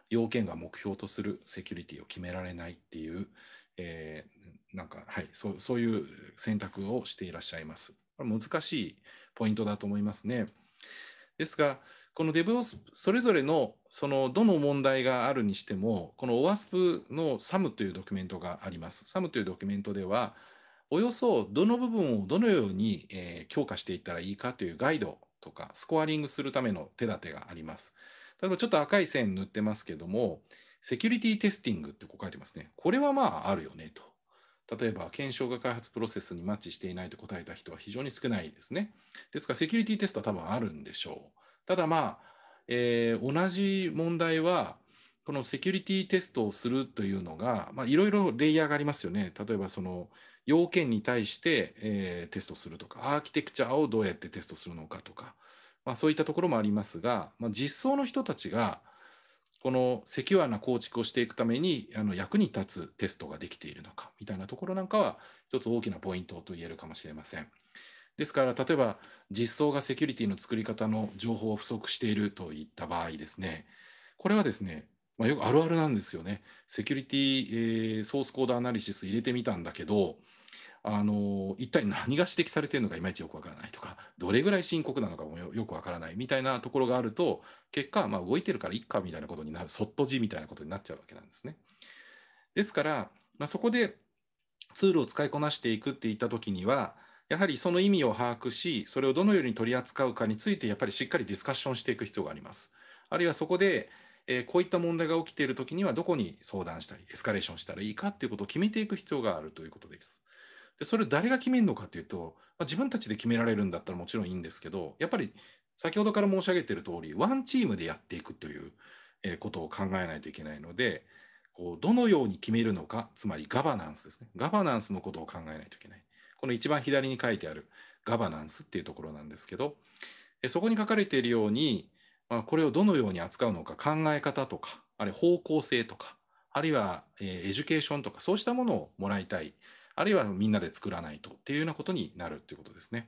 要件が目標とするセキュリティを決められないっていう、えー、なんか、はいそう、そういう選択をしていらっしゃいます。難しいポイントだと思いますね。ですが、この DevOps それぞれのそのどの問題があるにしても、この OWASP の SAM というドキュメントがあります。SAM というドキュメントでは、およそどの部分をどのように、え強化していったらいいかというガイドとか、スコアリングするための手立てがあります。例えばちょっと赤い線塗ってますけども、セキュリティテスティングってこう書いてますね。これはまああるよねと。例えば、検証が開発プロセスにマッチしていないと答えた人は非常に少ないですね。ですから、セキュリティテストは多分あるんでしょう。ただまあ、えー、同じ問題は、このセキュリティテストをするというのが、いろいろレイヤーがありますよね。例えば、その要件に対して、えー、テストするとか、アーキテクチャをどうやってテストするのかとか、まあ、そういったところもありますが、まあ、実装の人たちが、このセキュアな構築をしていくためにあの役に立つテストができているのかみたいなところなんかは、一つ大きなポイントと言えるかもしれません。ですから例えば実装がセキュリティの作り方の情報を不足しているといった場合ですねこれはですね、まあ、よくあるあるなんですよねセキュリティ、えー、ソースコードアナリシス入れてみたんだけどあの一体何が指摘されてるのかいまいちよくわからないとかどれぐらい深刻なのかもよくわからないみたいなところがあると結果、まあ、動いてるからいっかみたいなことになるそっと字みたいなことになっちゃうわけなんですね。ですから、まあ、そこでツールを使いこなしていくっていった時にはやはりその意味を把握し、それをどのように取り扱うかについて、やっぱりしっかりディスカッションしていく必要があります。あるいはそこで、えこういった問題が起きているときには、どこに相談したり、エスカレーションしたらいいかということを決めていく必要があるということです。でそれを誰が決めるのかというと、まあ、自分たちで決められるんだったらもちろんいいんですけど、やっぱり先ほどから申し上げている通り、ワンチームでやっていくということを考えないといけないので、こうどのように決めるのか、つまりガバナンスですね。ガバナンスのことを考えないといけない。この一番左に書いてあるガバナンスっていうところなんですけど、そこに書かれているように、まあ、これをどのように扱うのか、考え方とか、あるいは方向性とか、あるいは、えエデュケーションとか、そうしたものをもらいたい、あるいはみんなで作らないとっていうようなことになるっていうことですね。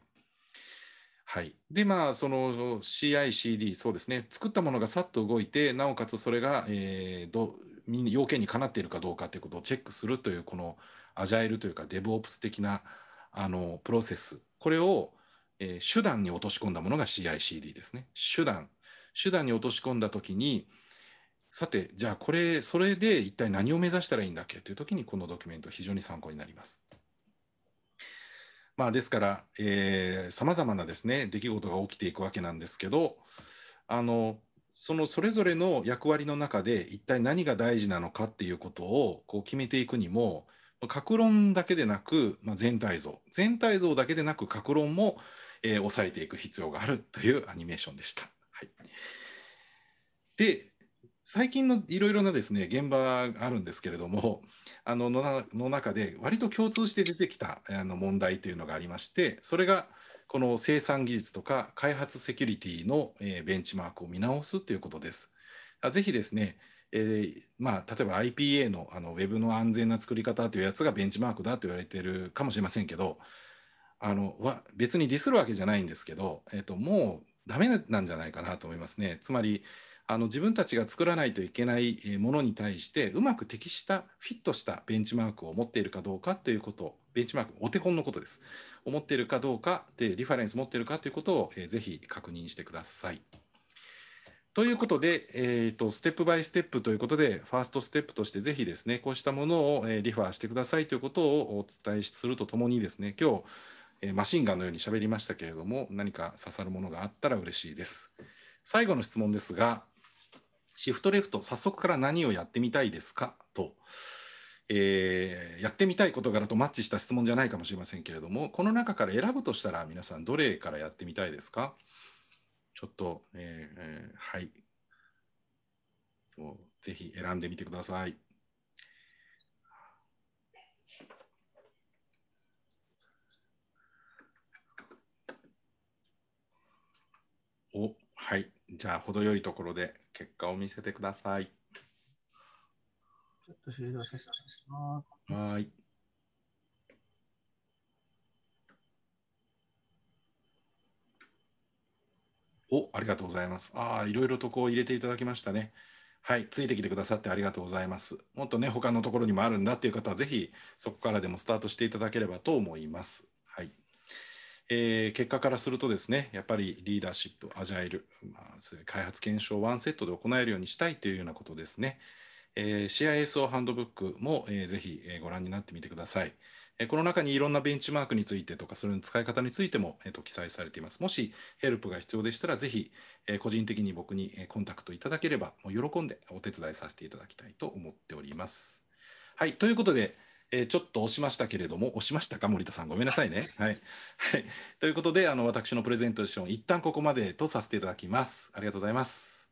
はい、でまあその CICD そうですね作ったものがさっと動いてなおかつそれが、えー、ど要件にかなっているかどうかということをチェックするというこのアジャイルというかデブオプス的なあのプロセスこれを、えー、手段に落とし込んだものが CICD ですね手段手段に落とし込んだ時にさてじゃあこれそれで一体何を目指したらいいんだっけという時にこのドキュメント非常に参考になります。まあ、ですからさまざまなですね出来事が起きていくわけなんですけどあのそのそれぞれの役割の中で一体何が大事なのかっていうことをこう決めていくにも格論だけでなく、まあ、全体像全体像だけでなく格論も、えー、抑えていく必要があるというアニメーションでした。はい、で最近のいろいろなですね現場があるんですけれどもあのの中で割と共通して出てきたあの問題というのがありましてそれがこの生産技術とか開発セキュリティのベンチマークを見直すということです。ぜひですねえー、まあ、例えば IPA のあのウェブの安全な作り方というやつがベンチマークだと言われてるかもしれませんけどあの別にディスるわけじゃないんですけど、えーと、もうダメなんじゃないかなと思いますね。つまりあの自分たちが作らないといけないものに対してうまく適したフィットしたベンチマークを持っているかどうかということベンチマークお手本のことですを持っているかどうかでリファレンス持っているかということを、えー、ぜひ確認してください。ということで、えーと、ステップバイステップということで、ファーストステップとして、ぜひですね、こうしたものを、えー、リファーしてくださいということをお伝えするとともにですね、今日、えー、マシンガンのように喋りましたけれども、何か刺さるものがあったら嬉しいです。最後の質問ですが、シフトレフト、早速から何をやってみたいですかと、えー、やってみたい事柄とマッチした質問じゃないかもしれませんけれども、この中から選ぶとしたら、皆さん、どれからやってみたいですかちょっと、えーえー、はい。もうぜひ選んでみてください。お、はい。じゃあ、程よいところで結果を見せてください。ちょっと終了させてます。はい。お、ありがとうございます。ああ、いろいろとこう入れていただきましたね。はい、ついてきてくださってありがとうございます。もっとね、他のところにもあるんだっていう方は、ぜひそこからでもスタートしていただければと思います。はい。えー、結果からするとですね、やっぱりリーダーシップ、アジャイル、まあ、開発検証ワンセットで行えるようにしたいというようなことですね。えー、CISO ハンドブックも、えー、ぜひ、えご覧になってみてください。えこの中にいろんなベンチマークについてとか、それの使い方についても、えー、と記載されています。もしヘルプが必要でしたら、ぜひ、え個人的に僕にコンタクトいただければ、もう喜んでお手伝いさせていただきたいと思っております。はい、ということで、えちょっと押しましたけれども、押しましたか、森田さん、ごめんなさいね。はい、はい、ということであの、私のプレゼンテーション、一旦ここまでとさせていただきます。ありがとうございます。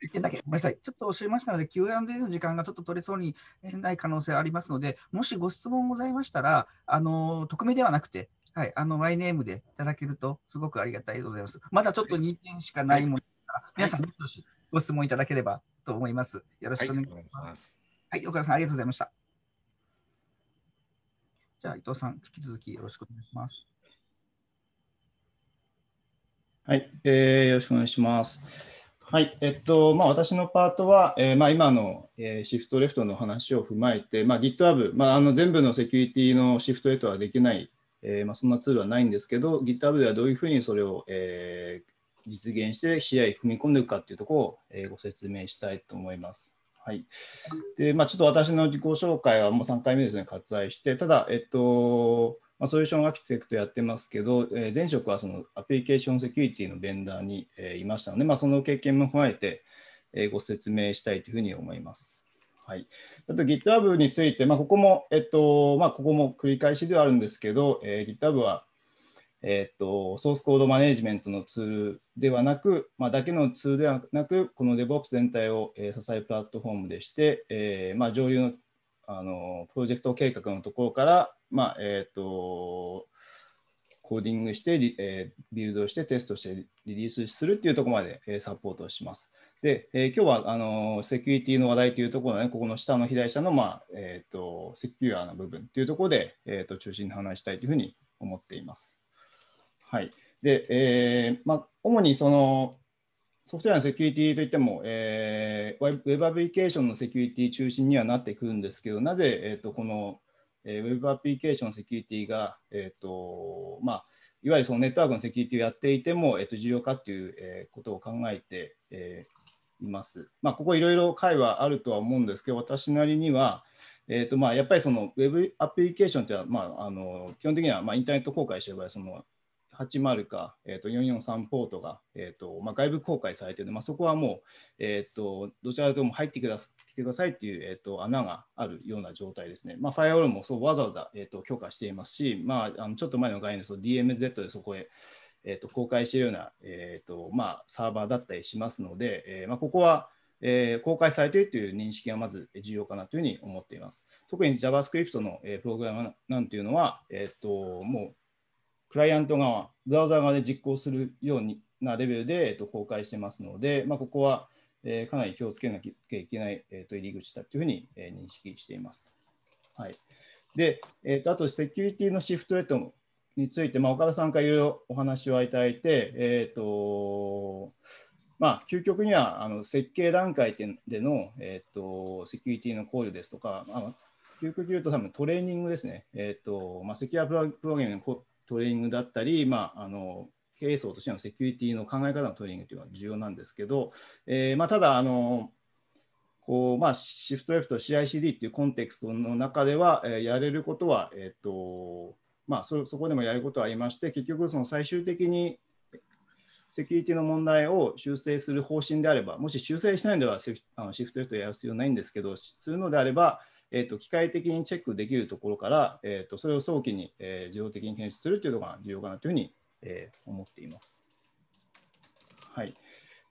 一点だけ、ごめんなさい。ちょっと教えましたので、Q&A の時間がちょっと取れそうにない可能性ありますので、もしご質問ございましたら、あの、匿名ではなくて、はい、あの、マイネームでいただけると、すごくありがたいでございます。まだちょっと2点しかないものですから、はい、皆さん、しご質問いただければと思います。よろしくお願いします。はい、岡田さん、ありがとうございました。じゃあ、伊藤さん、引き続きよろしくお願いします。はい、えー、よろしくお願いします。はい、えっと、まあ、私のパートは、えー、まあ、今の、えー、シフトレフトの話を踏まえて、まあ、GitHub、まあ、あの全部のセキュリティのシフトレフトはできない、えー、まあ、そんなツールはないんですけど、GitHub ではどういうふうにそれを、えー、実現して CI 踏み込んでいくかっていうところを、えー、ご説明したいと思います。はい。で、まあ、ちょっと私の自己紹介はもう3回目ですね、割愛して、ただ、えっと、まあ、ソリューションアーキテクトやってますけど、えー、前職はそのアプリケーションセキュリティのベンダーに、えー、いましたので、まあ、その経験も踏まえて、えー、ご説明したいというふうに思います。はい、あと GitHub について、まあ、ここも、えっとまあ、ここも繰り返しではあるんですけど、えー、GitHub は、えっとソースコードマネジメントのツールではなく、まあ、だけのツールではなく、この DevOps 全体を、えー、支えるプラットフォームでして、えーまあ、上流のあのプロジェクト計画のところから、まあ、えっ、ー、と、コーディングして、えー、ビルドして、テストして、リリースするっていうところまで、えー、サポートします。で、えー、今日はあのセキュリティの話題というところね、ここの下の被害者の、まあえーと、セキュアな部分というところで、えーと、と中心に話したいというふうに思っています。はい。で、えーまあ、主にそのソフトウェアのセキュリティといっても、えー、ウェブアプリケーションのセキュリティ中心にはなってくるんですけど、なぜ、えーと、この、えー、ウェブアプリケーションのセキュリティが、えーとまあ、いわゆるそのネットワークのセキュリティをやっていても、えーと、重要かという、えことを考えて、えー、います。まあ、ここいろいろ会はあるとは思うんですけど、私なりには、えーとまあ、やっぱりそのウェブアプリケーションというのは、まあ、あの基本的にはまあインターネット公開してる場合、その80か、えー、と443ポートが、えーとまあ、外部公開されているので、まあ、そこはもう、えーと、どちらとも入ってくださ来てくださいっていう、えーと、穴があるような状態ですね。まあ、ファイアウォールもそうわざわざ、えーと、と強していますし、まあ、あのちょっと前の概念で DMZ でそこへ、えー、と公開しているような、えーとまあ、サーバーだったりしますので、えー、まあ、ここはえー、公開されているという認識がまず重要かなというふうに思っています。特に JavaScript の、えプログラムなんていうのは、えー、っともうクライアント側、ブラウザ側で実行するようになレベルで、えっと、公開してますので、まあ、ここは、えかなり気をつけなきゃいけない、えと入り口だというふうに、え認識しています。はい、で、えあとセキュリティのシフトットについて、まあ、岡田さんからいろいろお話をいただいて、えーとまあ、究極にはあの設計段階での、えーと、とセキュリティの考慮ですとか、まあ、究極言うと多分トレーニングですね、えーとまあ、セキュアプログラミングのトレーニングだったり、まあ、あの経営層としてのセキュリティの考え方のトレーニングというのは重要なんですけど、えー、まあ、ただあのこう、まあ、シフトレフト CICD っていうコンテクストの中では、えー、やれることは、えーとまあ、そそこでもやることはありまして結局その最終的にセキュリティの問題を修正する方針であれば、もし修正しないのではシフトレフトやる必要ないんですけど、するのであれば、えーと、機械的にチェックできるところから、えーと、それを早期に、えー、自動的に検出するというのが重要かなというふうに、えー、思っています。はい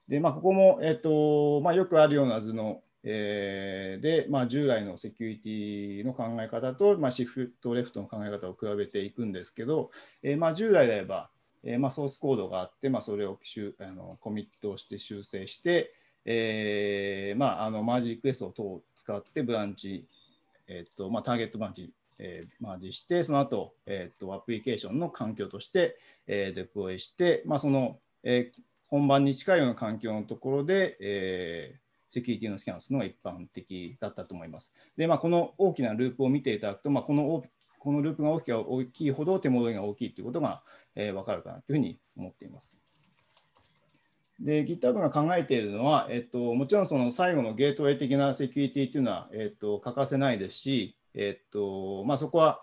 でまあ、ここも、えーとまあ、よくあるような図の、えー、で、まあ、従来のセキュリティの考え方と、まあ、シフトレフトの考え方を比べていくんですけど、えーまあ、従来であれば、えーまあ、ソースコードがあって、まあ、それをあのコミットして修正して、えーまあ、あのマージリクエストを使ってブランチえっとまあ、ターゲットマージ、えー、マージして、その後、えっとアプリケーションの環境として、えー、デプロイして、まあ、その、えー、本番に近いような環境のところで、えー、セキュリティのスキャンするのが一般的だったと思います。で、まあ、この大きなループを見ていただくと、まあ、このこのループが大きい大きいほど手戻りが大きいということが、えー、分かるかなというふうに思っています。で、GitHub が考えているのは、えっと、もちろんその最後のゲートウェイ的なセキュリティというのは、えっと、欠かせないですし、えっとまあ、そこは、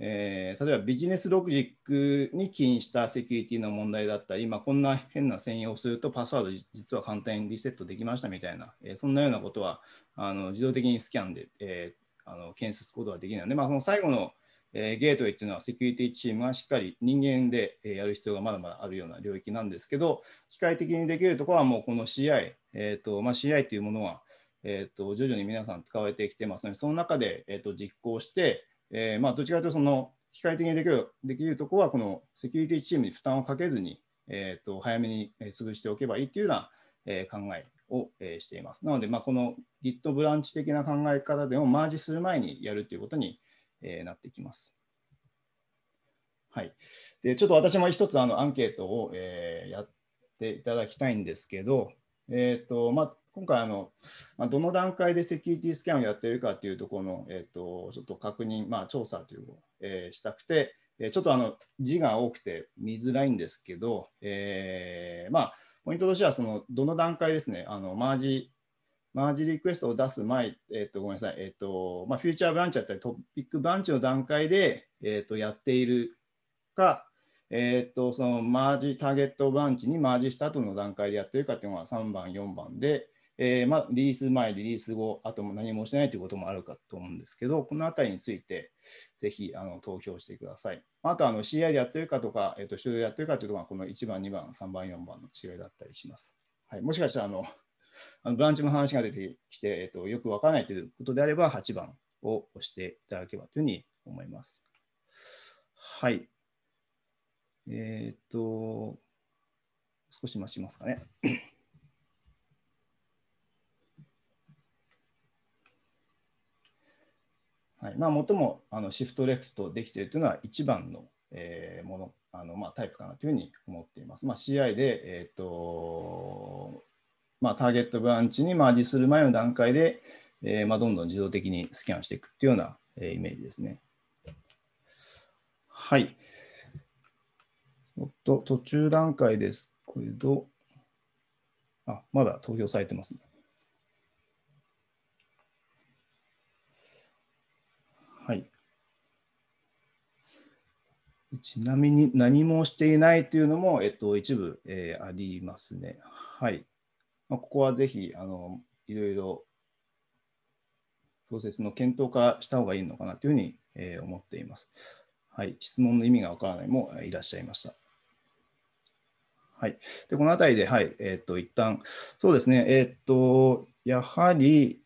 えー、例えばビジネスロジックに起因したセキュリティの問題だったり、まあ、こんな変な専用をするとパスワード実は簡単にリセットできましたみたいな、えー、そんなようなことはあの自動的にスキャンで、えー、あの検出することはできないので、まあ、その最後のえー、ゲートウェイっていうのはセキュリティチームがしっかり人間でやる必要がまだまだあるような領域なんですけど、機械的にできるところはもうこの CI、えーとまあ、CI というものは、えーと、徐々に皆さん使われてきてますので、その中で、えーと、実行して、えー、まあ、どちらかというとその機械的にできるできるところはこのセキュリティチームに負担をかけずに、えーと、早めに潰しておけばいいというような、えー、考えを、えー、しています。なので、まあ、この Git ブランチ的な考え方でもマージする前にやるということにえー、なってきます。はい、でちょっと私も一つあのアンケートを、えやっていただきたいんですけど、えーとまあ、今回あの、まあ、どの段階でセキュリティスキャンをやっているかというところの、えーと、ちょっと確認、まあ、調査というのを、えー、したくて、えちょっとあの字が多くて見づらいんですけど、えー、まあ、ポイントとしてはそのどの段階ですねあのマージマージリクエストを出す前、えっ、と、ごめんなさい、えっ、と、まあ、フューチャーブランチだったり、トピックブランチの段階で、えっ、と、やっているか、えっ、と、そのマージ、ターゲットブランチにマージした後の段階でやってるかっていうのは3番、4番で、えまあ、リリース前、リリース後、あとも何もしないということもあるかと思うんですけど、このあたりについて、ぜひあの投票してください。あとあの、CI でやってるかとか、えっ、と、主導でやってるかっていうのが、この1番、2番、3番、4番の違いだったりします。はい、もしかしたら、あの、あのブランチの話が出てきて、えっと、よくわからないということであれば、8番を押していただければというふうに思います。はい。えー、っと、少し待ちますかね。はいまあ、最もあのシフトレクトできているというのは1番の、えー、ものあの、まあ、タイプかなというふうに思っています。まあ、CI で、えーとまあ、ターゲットブランチにマージする前の段階で、えー、まあどんどん自動的にスキャンしていくっていうような、えー、イメージですね。はい。おっと、途中段階ですけど、あ、まだ投票されてますね。はい。ちなみに何もしていないというのも、えっと、一部、えー、ありますね。はい。まあ、ここはぜひあのいろいろプロセスの検討化した方がいいのかなというふうに、えー、思っています。はい、質問の意味がわからないもいらっしゃいました。はい、でこの辺りで、はいえーと、と一旦そうですね、えーと、やはり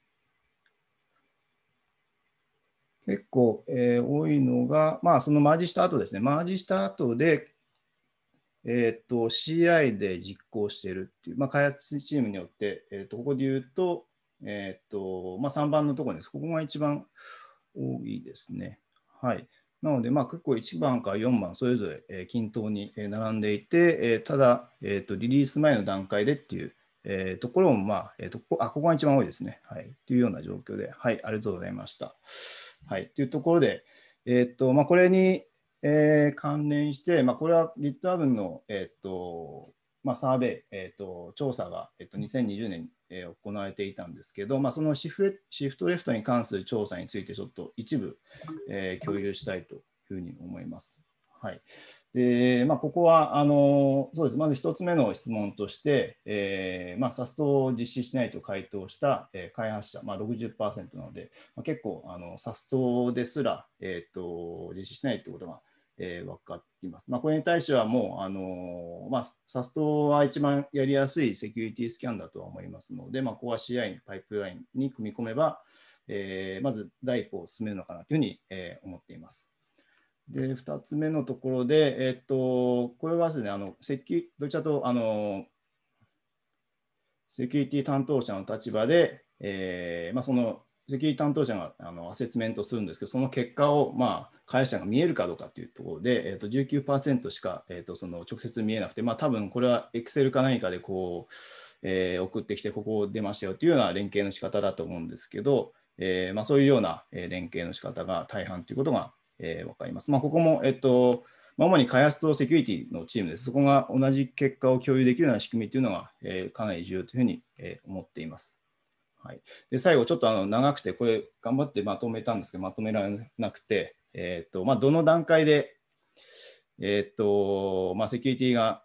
結構、えー、多いのが、まあ、そのマージした後ですね、マージした後でえーと、CI で実行しているっていう、まあ、開発チームによって、えーと、ここで言うと、えーとまあ、3番のところです。ここが一番多いですね。はい、なので、まあ、結構1番から4番、それぞれ、えー、均等に並んでいて、えー、ただ、えーと、リリース前の段階でっていう、えー、ところも、まあえーとここ、あ、ここが一番多いですね。はい、というような状況で、はい、ありがとうございました。はい、というところで、えーとまあ、これに、えー、関連して、まあ、これは GitHub の、えっ、ー、とまあ、サーベイ、えっ、ー、と調査が、えっと2020年に、え行われていたんですけど、まあ、そのシフシフトレフトに関する調査についてちょっと一部、え共有したいというふうに思います。はい、でまあ、ここはあのそうですまず1つ目の質問として、えーまあ、サストを実施しないと回答した、え開発者、まあ60、なので、まあ、結構あのサストですら、えーと、実施しないということが、えー、分かいます。まあ、これに対してはもうあの、まあ、サストは一番やりやすいセキュリティスキャンだとは思いますので、まあ、ここは CI にパイプラインに組み込めば、えー、まず第一歩を進めるのかなというふうに、えー、思っています。で、2つ目のところで、えっと、これはですね、あの、セキどちらと、あの、セキュリティ担当者の立場で、えー、まあ、その、セキュリティ担当者があのアセスメントするんですけど、その結果を、まあ、会社が見えるかどうかというところで、えー、と19%しか、えっとその直接見えなくて、まあ、多分これは Excel か何かでこう、えー、送ってきて、ここ出ましたよというような連携の仕方だと思うんですけど、えーまあ、そういうような連携の仕方が大半ということがえー、分かります。まあ、ここも、えっと、主に開発とセキュリティのチームです。そこが同じ結果を共有できるような仕組みというのが、えー、かなり重要というふうに、えー、思っています。はい、で最後、ちょっとあの長くて、これ頑張ってまとめたんですけど、まとめられなくて、えーとまあ、どの段階で、えーとまあ、セキュリティが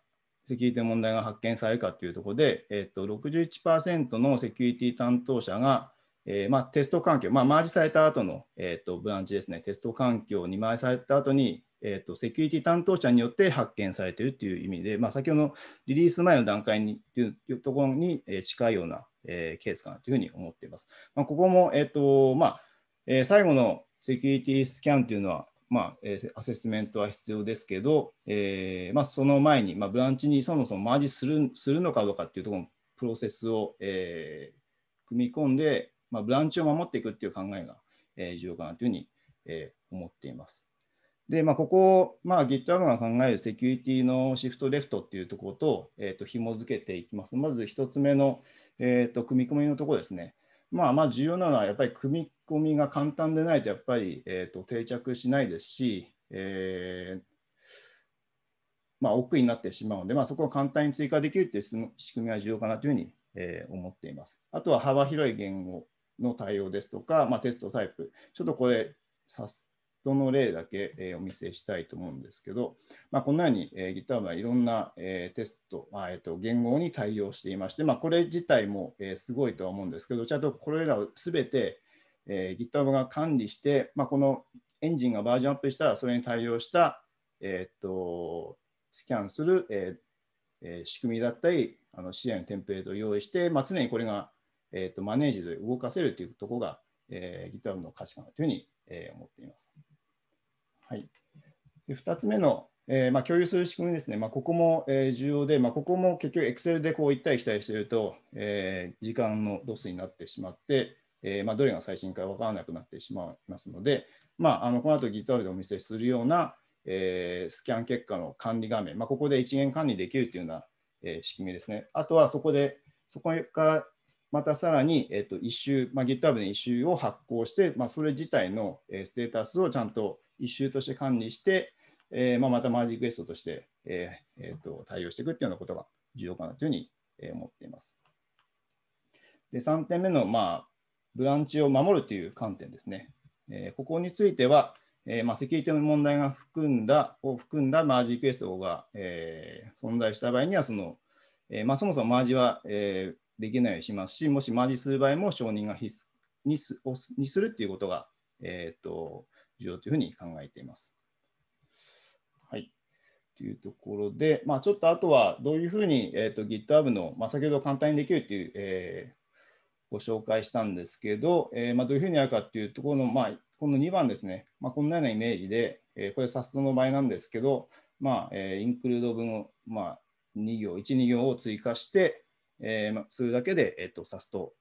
セキュリティ問題が発見されるかというところで、えーと、61%のセキュリティ担当者が、えーまあ、テスト環境、まあ、マージされた後の、えーと、ブランチですね、テスト環境にマージされた後に、えーと、セキュリティ担当者によって発見されているという意味で、まあ、先ほどのリリース前の段階にというところに近いような、えー、ケースかなというふうに思っています。まあ、ここも、えーとまあえー、最後のセキュリティスキャンというのは、まあ、えー、アセスメントは必要ですけど、えーまあ、その前に、まあ、ブランチにそもそもマージするするのかどうかというところのプロセスを、えー、組み込んで、まあ、ブランチを守っていくっていう考えが、えー、重要かなというふうに、えー、思っています。で、まあ、ここを、まあ、GitHub が考えるセキュリティのシフトレフトっていうところと、えー、と紐付けていきます。まず1つ目の、えー、と組み込みのところですね。まあ、まあ重要なのはやっぱり組み込みが簡単でないとやっぱり、えー、と定着しないですし、えーまあ、奥になってしまうので、まあ、そこを簡単に追加できるという仕組みが重要かなというふうに、えー、思っています。あとは幅広い言語の対応ですとか、まあ、テストタイプ、ちょっとこれ、サストの例だけ、えー、お見せしたいと思うんですけど、まあ、このように、えー、GitHub はいろんな、えー、テスト、まあえーと、言語に対応していまして、まあ、これ自体も、えー、すごいとは思うんですけど、ちゃんとこれらをすべて、えー、GitHub が管理して、まあ、このエンジンがバージョンアップしたら、それに対応した、えーと、スキャンする、えーえ仕組みだったり、あの CI のテンプレートを用意して、まあ、常にこれがえーと、マネージで動かせるというところが、えー、GitHub の価値観だというふうに、えー、思っています。はい、で2つ目の、えーまあ、共有する仕組みですね。まあ、ここも、えー、重要で、まあ、ここも結局 Excel でこう行ったり来たりしていると、えー、時間のロスになってしまって、えーまあ、どれが最新か分からなくなってしまいますので、まあ、あのこの後 GitHub でお見せするような、えー、スキャン結果の管理画面、まあ、ここで一元管理できるというような、えー、仕組みですね。あとはそこで、そこからまたさらに、えっと、一周、まあ、GitHub で一周を発行して、まあ、それ自体のステータスをちゃんと一周として管理して、えーまあ、またマージクエストとして、えーえー、と対応していくっていうようなことが重要かなというふうに思っています。で3点目の、まあ、ブランチを守るという観点ですね。えー、ここについては、えーまあ、セキュリティの問題が含んだを含んだマージクエストが、えー、存在した場合にはその、えーまあ、そもそもマージは、えーできないようにしますし、もしマージする場合も承認が必須にすにするっていうことが、えーと、重要というふうに考えています。はい。というところで、まあ、ちょっとあとはどういうふうに、えーと、GitHub の、まあ、先ほど簡単にできるという、えー、ご紹介したんですけど、えー、まあ、どういうふうにやるかというところの、まあ、この2番ですね、まあ、こんなようなイメージで、えー、これ、サストの場合なんですけど、まあえー、インクルード分を、まあ、2行、1、2行を追加して、えー、するだけで、えっと、SAS と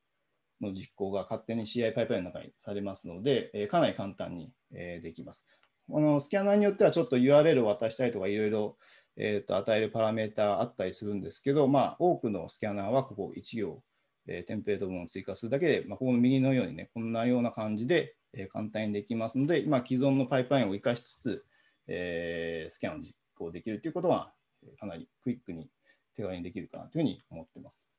の実行が勝手に CI パイプラインの中にされますので、えー、かなり簡単に、えー、できます。このスキャナーによってはちょっと URL を渡したりとかいろいろ、えー、と与えるパラメータあったりするんですけど、まあ、多くのスキャナーはここ1行、えー、テンプレート文を追加するだけで、まあ、ここの右のようにね、こんなような感じで、えー、簡単にできますので、今既存のパイプラインを生かしつつ、えー、スキャンを実行できるということは、かなりクイックに手軽にできるかなというふうに思ってます。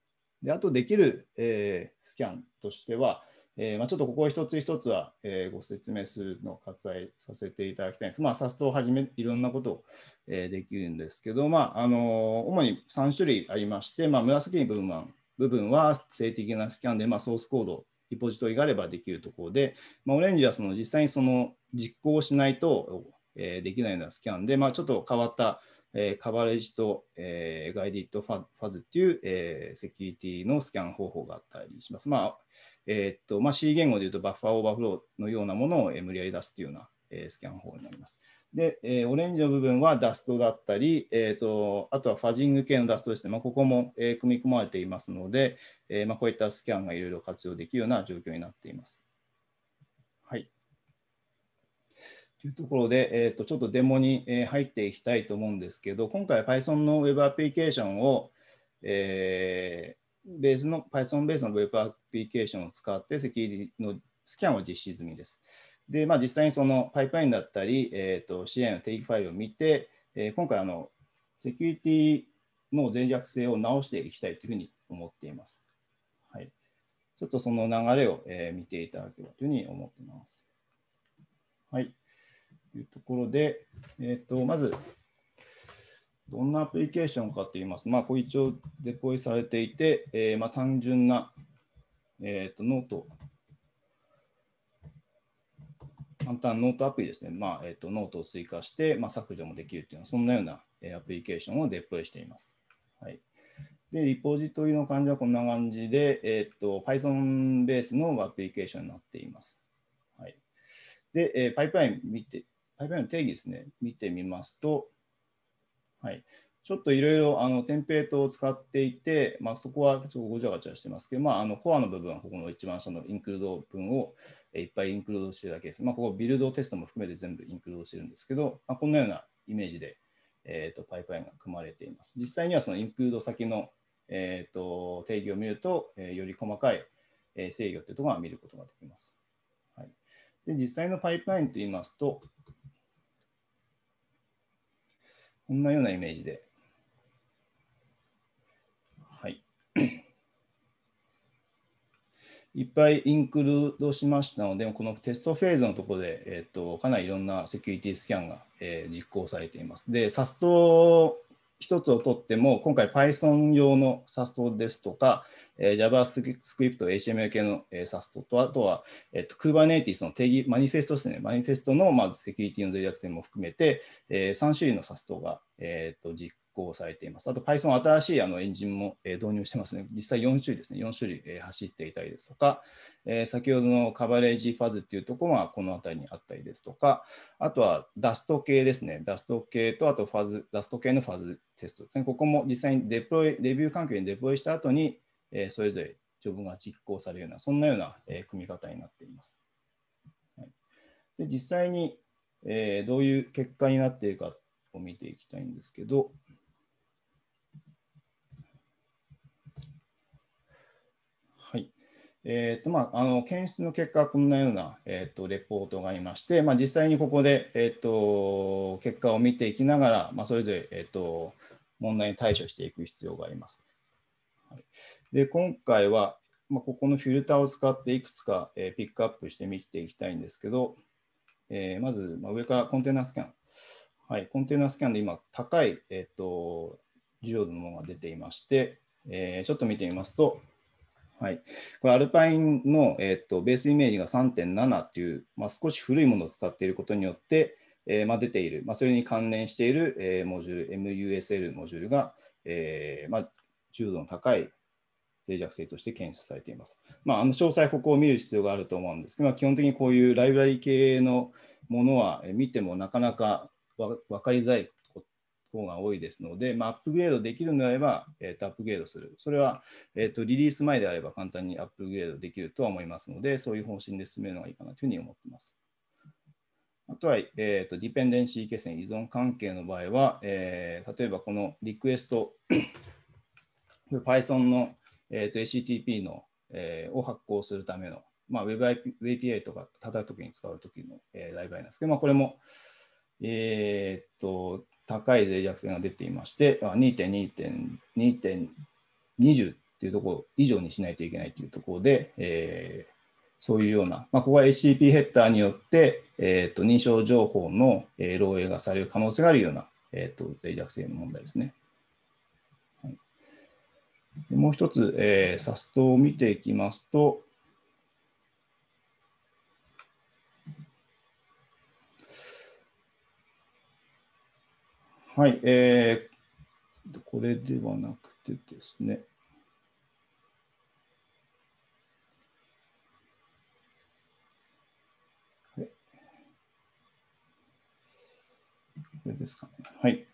であとできる、えー、スキャンとしては、えー、まあ、ちょっとここ一つ一つは、えー、ご説明するのを割愛させていただきたいんです。まあ、s a とはじめいろんなことを、えできるんですけど、まああの主に3種類ありまして、まあ、紫の部分は部分は性的なスキャンで、まあ、ソースコード、リポジトリがあればできるところで、まあ、オレンジはその実際にその実行しないと、えできないようなスキャンで、まあ、ちょっと変わったえー、カバレージと、えー、ガイディットファファズっていう、えー、セキュリティのスキャン方法があったりします。まあえー、っとまあ、C 言語で言うとバッファーオーバーフローのようなものを、えー、無理やり出すっていうような、えー、スキャン方法になります。で、えー、オレンジの部分はダストだったり、えーと、とあとはファジング系のダストですね、まあ、ここも、えー、組み込まれていますので、えーまあ、こういったスキャンがいろいろ活用できるような状況になっています。というところで、えーと、ちょっとデモに入っていきたいと思うんですけど、今回は Python の Web アプリケーションを、えー、ベースの Python ベースの Web アプリケーションを使ってセキュリティのスキャンを実施済みです。で、まあ、実際にそのパイプラインだったり、えーと、CI の定義ファイルを見て、えー、今回あのセキュリティの脆弱性を直していきたいというふうに思っています。はい、ちょっとその流れを、えー、見ていただければというふうに思っています。はい。いうところで、えーと、まず、どんなアプリケーションかといいますと、まあ、これ一応デポイされていて、えー、まあ単純な、えーと、ノート、簡単ノートアプリですね、まあえーと、ノートを追加して、まあ、削除もできるというような、そんなような、えアプリケーションをデポイしています。はい、でリポジトリの感じはこんな感じで、えーと、Python ベースのアプリケーションになっています。はい、で、えー、パイプライン見てタイプラインの定義ですね、見てみますと、はい、ちょっといろいろあのテンプレートを使っていて、まあ、そこはちょっとごちゃごちゃしてますけど、まあ、あのコアの部分はここの一番下のインクルード文をいっぱいインクルードしてるだけです。まあ、ここビルドテストも含めて全部インクルードしてるんですけど、まあ、こんなようなイメージで、えー、とパイプラインが組まれています。実際にはそのインクルード先の、えー、と定義を見ると、えー、より細かい制御というところが見ることができます。はい、で実際のパイプラインといいますと、こんなようなイメージで。はい。いっぱいインクルードしましたので、このテストフェーズのところで、えーと、かなりいろんなセキュリティスキャンが、えー、実行されています。で、SAS と一つをとっても、今回 Python 用の SAST ですとか、えー、JavaScript、HTML 系の、え SAST と、あとは、えーと、Kubernetes の定義、マニフェストですね、マニフェストのまずセキュリティの脆弱性も含めて、えー、3種類の SAST が、えーと、と実行されています。あと Python 新しいあのエンジンも、え導入してますね。実際4種類ですね。4種類、え走っていたりですとか、え先ほどのカバレージファズっていうところはこの辺りにあったりですとか、あとはダスト系ですね。ダスト系とあとファズ、ダスト系のファズテストですね。ここも実際にデプロイ、レビュー環境にデプロイした後に、えそれぞれジョブが実行されるような、そんなような、え組み方になっています。はい、で実際に、えどういう結果になっているかを見ていきたいんですけど、えーとまあ、あの検出の結果、こんなような、えーと、レポートがありまして、まあ、実際にここで、えーと、結果を見ていきながら、まあ、それぞれ、えーと、と問題に対処していく必要があります。はい、で今回は、まあ、ここのフィルターを使っていくつか、えー、ピックアップして見ていきたいんですけど、えー、まず、まあ、上からコンテナスキャン。はい、コンテナスキャンで今、高い、えー、と需要のものが出ていまして、えー、ちょっと見てみますと、はい、これアルパインの、えーと、ベースイメージが3.7っていう、まあ、少し古いものを使っていることによって、えー、まあ、出ている、まあ、それに関連している、えー、モジュール、MUSL モジュールが、えー、ま重度の高い脆弱性として検出されています。まあ、あの詳細、ここを見る必要があると思うんですけど、まあ、基本的にこういうライブラリ系のものは見てもなかなか分かりづらい方が多いですので、まあ、アップグレードできるのであれば、えー、とアップグレードする。それは、えー、とリリース前であれば簡単にアップグレードできるとは思いますので、そういう方針で進めるのがいいかなというふうに思っています。あとは、えーと、ディペンデンシー決線依存関係の場合は、えー、例えばこのリクエスト、Python の、えーと、HTTP の、えー、を発行するための、まあ、Web API とか叩くときに使うときの、えー、ライブラリなんですけど、まあ、これも、えーと高い脆弱性が出ていまして、2.2.20っていうところ以上にしないといけないというところで、えー、そういうような、まあ、ここは HTTP ヘッダーによって、えーと、認証情報の漏洩がされる可能性があるような、えーと、脆弱性の問題ですね。はい、もう一つ、えー、サストを見ていきますと、はい、えー、これではなくてですね。これですかね。はい。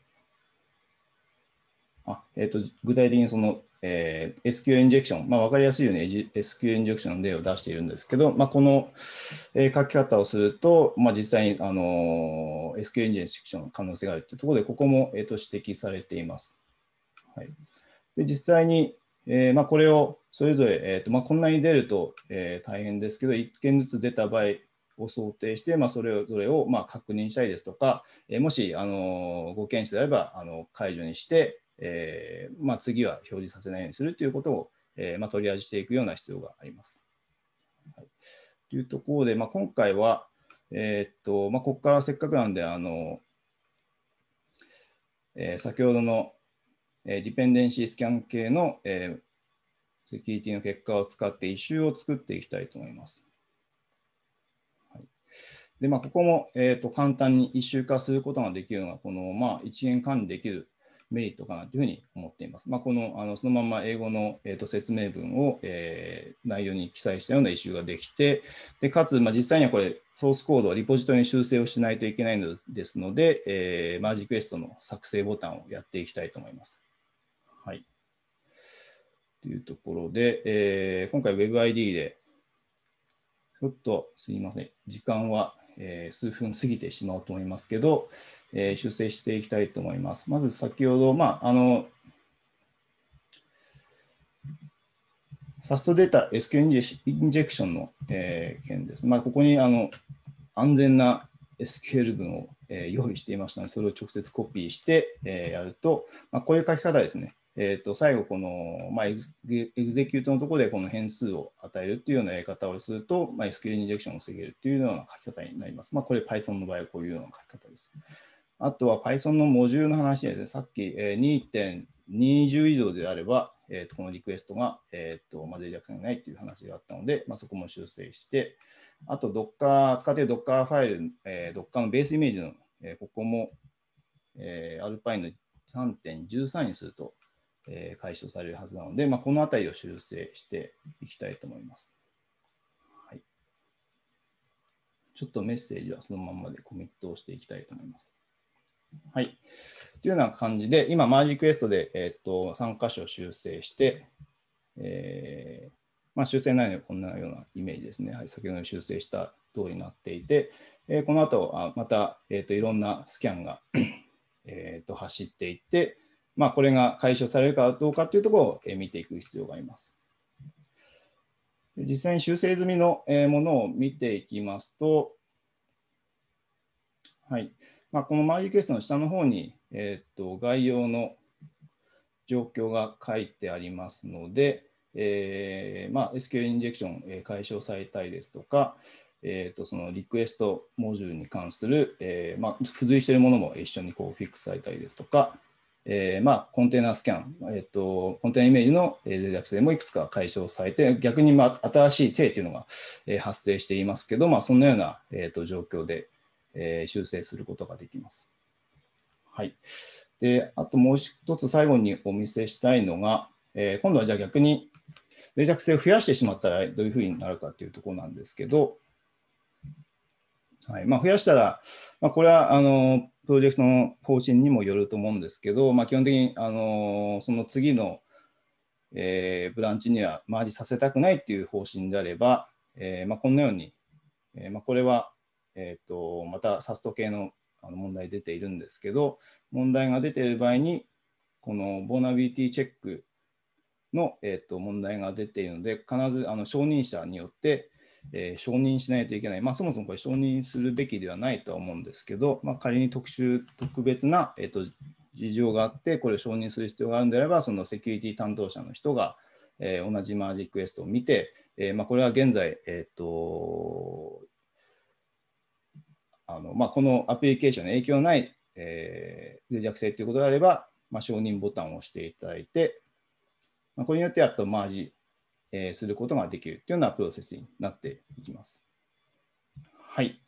あ、えっ、ー、と、具体的にそのえー、SQL インジェクション、まあ、分かりやすいように SQL インジェクションの例を出しているんですけど、まあ、この、えー、書き方をすると、まあ、実際に、あのー、SQL インジェクションの可能性があるというところで、ここも、えー、と指摘されています。はい、で実際に、えーまあ、これをそれぞれ、えーとまあ、こんなに出ると、えー、大変ですけど、1件ずつ出た場合を想定して、まあ、それぞれを、まあ、確認したりですとか、えー、もし、あのー、ご検出であればあの解除にして、えー、まあ、次は表示させないようにするということを、えー、まあ、取り味していくような必要があります。はい、というところで、まあ、今回は、えー、っとまここからせっかくなんで、あのえ先ほどの、えディペンデンシースキャン系の、えセキュリティの結果を使って異臭を作っていきたいと思います。でまあ、ここも、えーと、と簡単に一周化することができるのが、この、まあ、一元管理できるメリットかなというふうに思っています。まあ、このあのそのまま英語の、えー、と説明文を、えー、内容に記載したようなイシューができて、でかつ、まあ、実際にはこれ、ソースコード、リポジトリに修正をしないといけないのですので、えー、マージクエストの作成ボタンをやっていきたいと思います。はい。というところで、えー、今回 WebID で、ちょっとすいません、時間はえー、数分過ぎてしまうと思いますけど、えー、修正していきたいと思います。まず先ほど、まあ、あの、サストデータ SQL インジェクションの、えー、件です。まあ、ここにあの安全な SQL 文を、えー、用意していましたので、それを直接コピーして、えー、やると、まあ、こういう書き方ですね。えー、と最後この、まあ、エグゼキュートのところでこの変数を与えるというようなやり方をすると、まあ、SQL インジェクションを防げるというような書き方になります。まあ、これ Python の場合はこういうような書き方です。あとは Python のモジュールの話で、ね、さっき2.20以上であれば、えー、とこのリクエストが、えーとまあ、脆弱性がないという話があったので、まあ、そこも修正して、あと Docker、使っている Docker ファイル、えー、Docker のベースイメージの、えー、ここも、えー、アルパインの3.13にすると、え解消されるはずなので、まあ、この辺りを修正していきたいと思います。はい、ちょっとメッセージはそのままでコミットをしていきたいと思います。はい。というような感じで、今、マージクエストで、えーと、と3箇所修正して、えーまあ、修正内容はこんなようなイメージですね。はい、先ほど修正した通りになっていて、えー、この後あまた、えーと、といろんなスキャンがえと走っていって、まあ、これが解消されるかどうかというところを見ていく必要があります。実際に修正済みのものを見ていきますと、はいまあ、このマージリクエストの下の方に、えー、と概要の状況が書いてありますので、えーまあ、SQL インジェクション、え解消されたりですとか、えー、とそのリクエストモジュールに関する、えーまあ、付随しているものも一緒にこうフィックスされたりですとか、えー、まあ、コンテナスキャン、えーと、コンテナイメージの脆弱性もいくつか解消されて、逆に、まあ、新しい手というのが、えー、発生していますけど、まあ、そんなような、えーと、と状況で、えー、修正することができます。はい、であともう一つ最後にお見せしたいのが、えー、今度はじゃあ逆に脆弱性を増やしてしまったらどういうふうになるかというところなんですけど、はいまあ、増やしたら、まあ、これはあのプロジェクトの方針にもよると思うんですけど、まあ、基本的にあのその次の、えー、ブランチにはマージさせたくないっていう方針であれば、えーまあ、このように、えーまあ、これは、えーと、またサスト系のあの問題出ているんですけど問題が出ている場合にこのボーナビリティチェックの、えーと問題が出ているので必ずあの承認者によってえー、承認しないといけない、まあ、そもそもこれ承認するべきではないとは思うんですけど、まあ、仮に特殊、特別な、えーと、事情があって、これを承認する必要があるんであれば、そのセキュリティ担当者の人が、えー、同じマージックエストを見て、えーまあ、これは現在、えーとあのまあ、このアプリケーションに影響のない、えー、脆弱性ということであれば、まあ、承認ボタンを押していただいて、まあ、これによってやっとマージえー、することができるというようなプロセスになっていきます。はい。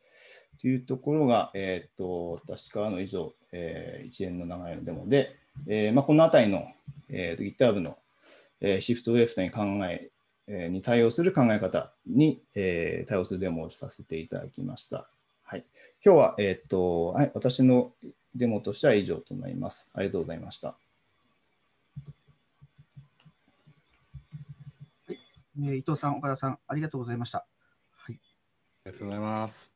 というところが、えっ、ー、と私からの以上、えー、一連の流れのデモで、えーまあ、この辺りの、えー、GitHub の、えー、シフトウェフトに考え、えに対応する考え方に、えー、対応するデモをさせていただきました。はい、今日は、えーとはい、私のデモとしては以上となります。ありがとうございました。えー、伊藤さん、岡田さん、ありがとうございました。はい、ありがとうございます。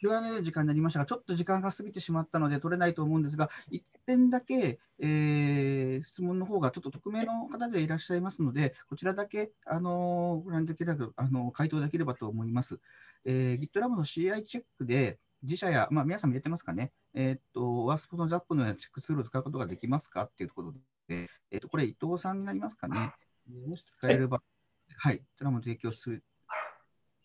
今日の時間になりましたが、ちょっと時間が過ぎてしまったので取れないと思うんですが、1点だけ、えー、質問の方がちょっと匿名の方でいらっしゃいますので、こちらだけ、あのー、ご覧いただければ、あのー、回答できればと思います。えー、GitLab の CI チェックで、自社や、まあ、皆さんも入れてますかね、えっと、WASP の ZAP のようなチェックツールを使うことができますかっていうところえっと、これ伊藤さんになりますかね。もし使えれば、はい、はい、それも提供する。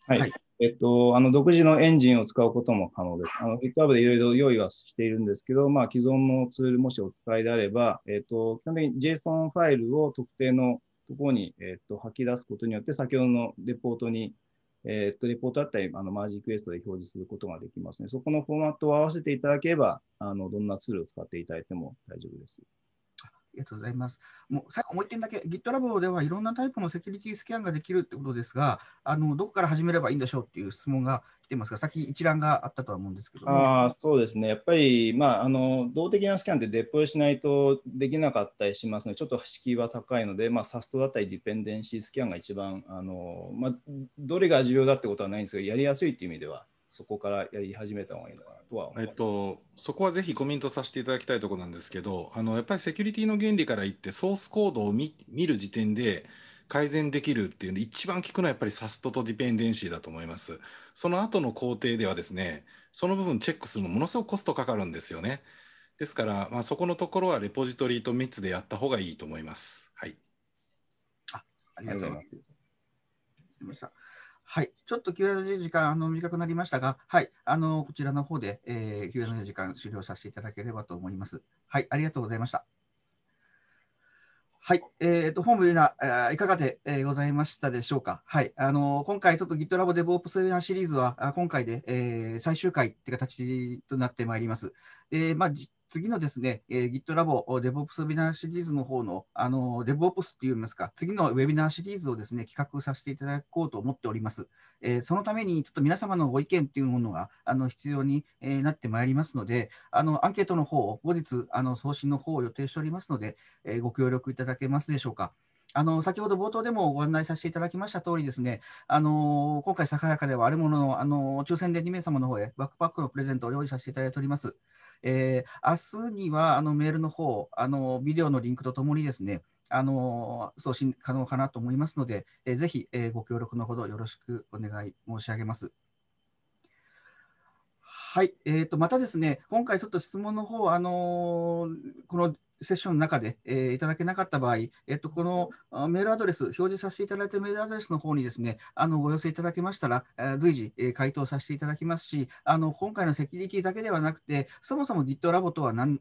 はい、はい、えっと、あの独自のエンジンを使うことも可能です。あの GitHub でいろいろ用意はしているんですけど、まあ、既存のツール、もしお使いであれば、えっと、基本的に JSON ファイルを特定のところに、えっと、吐き出すことによって、先ほどのレポートに、えっと、レポートあったり、あのマージクエストで表示することができますね。そこのフォーマットを合わせていただければ、あのどんなツールを使っていただいても大丈夫です。りがとうございます。もう最後、もう1点だけ、GitLab ではいろんなタイプのセキュリティスキャンができるってことですが、あのどこから始めればいいんでしょうっていう質問が来てますが、さっき一覧があったとは思うんですけどあそうですね、やっぱり、まあ、あの動的なスキャンってデプロイしないとできなかったりしますので、ちょっと敷居は高いので、まあ、サストだったりディペンデンシースキャンが一番、あのまあ、どれが重要だってことはないんですが、やりやすいっていう意味では。そこからやり始めた方がいいのかなとは思います、えっと、そこはぜひコメントさせていただきたいところなんですけどあのやっぱりセキュリティの原理から言ってソースコードを見る時点で改善できるっていうんで一番効くのはやっぱりサストとディペンデンシーだと思いますその後の工程ではですねその部分チェックするのものすごくコストかかるんですよねですから、まあ、そこのところはレポジトリと3つでやった方がいいと思いますはいありがとうございますりました。はい、ちょっと Q&A の時間あの短くなりましたが、はい、あのこちらの方で、えー、Q&A の時間終了させていただければと思います。はい、ありがとうございました。はい、えー、と本部ユナ、えいかがで、えございましたでしょうか。はい、あの今回ちょっと GitLab デボープセミナシリーズは今回で、えー、最終回って形となってまいります。えー、まあ次のですね、えー、GitLab DevOps ウェビナーシリーズの方の、あの DevOps ていいますか、次のウェビナーシリーズをですね、企画させていただこうと思っております。えー、そのために、ちょっと皆様のご意見っていうものがあの必要に、えなってまいりますので、あのアンケートの方を後日あの送信の方を予定しておりますので、えご協力いただけますでしょうか。あの先ほど冒頭でもご案内させていただきました通りですね、あの今回、さかやかではあるものの、あの抽選で2名様の方へバックパックのプレゼントを用意させていただいております。えー、明日にはあのメールの方、あのビデオのリンクとともにですね、あの送信可能かなと思いますので、えー、ぜひ、えー、ご協力のほどよろしくお願い申し上げます。はい、えーと、またですね、今回ちょっと質問の方、あのー、このセッションの中で、えー、いただけなかった場合、えっと、このメールアドレス、表示させていただいるメールアドレスの方にですね、あのご寄せいただけましたら、え随時、え回答させていただきますし、あの今回のセキュリティだけではなくて、そもそも Git ラボとは何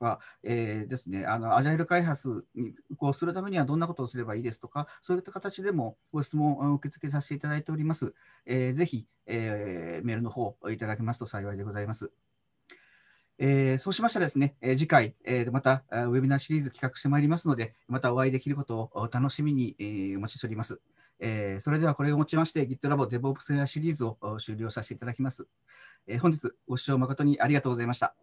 か、えー、ですね、あのアジャイル開発に移行するためにはどんなことをすればいいですとか、そういった形でもご質問を受け付けさせていただいております。えー、ぜひ、えー、メールの方をいただけますと幸いでございます。えー、そうしましたらですね、えー、次回、えー、またウェビナーシリーズ企画してまいりますので、またお会いできることを楽しみに、えー、お待ちしております。えー、それではこれをもちまして GitLab DevOps シリーズを終了させていただきます。えー、本日ご視聴誠にありがとうございました。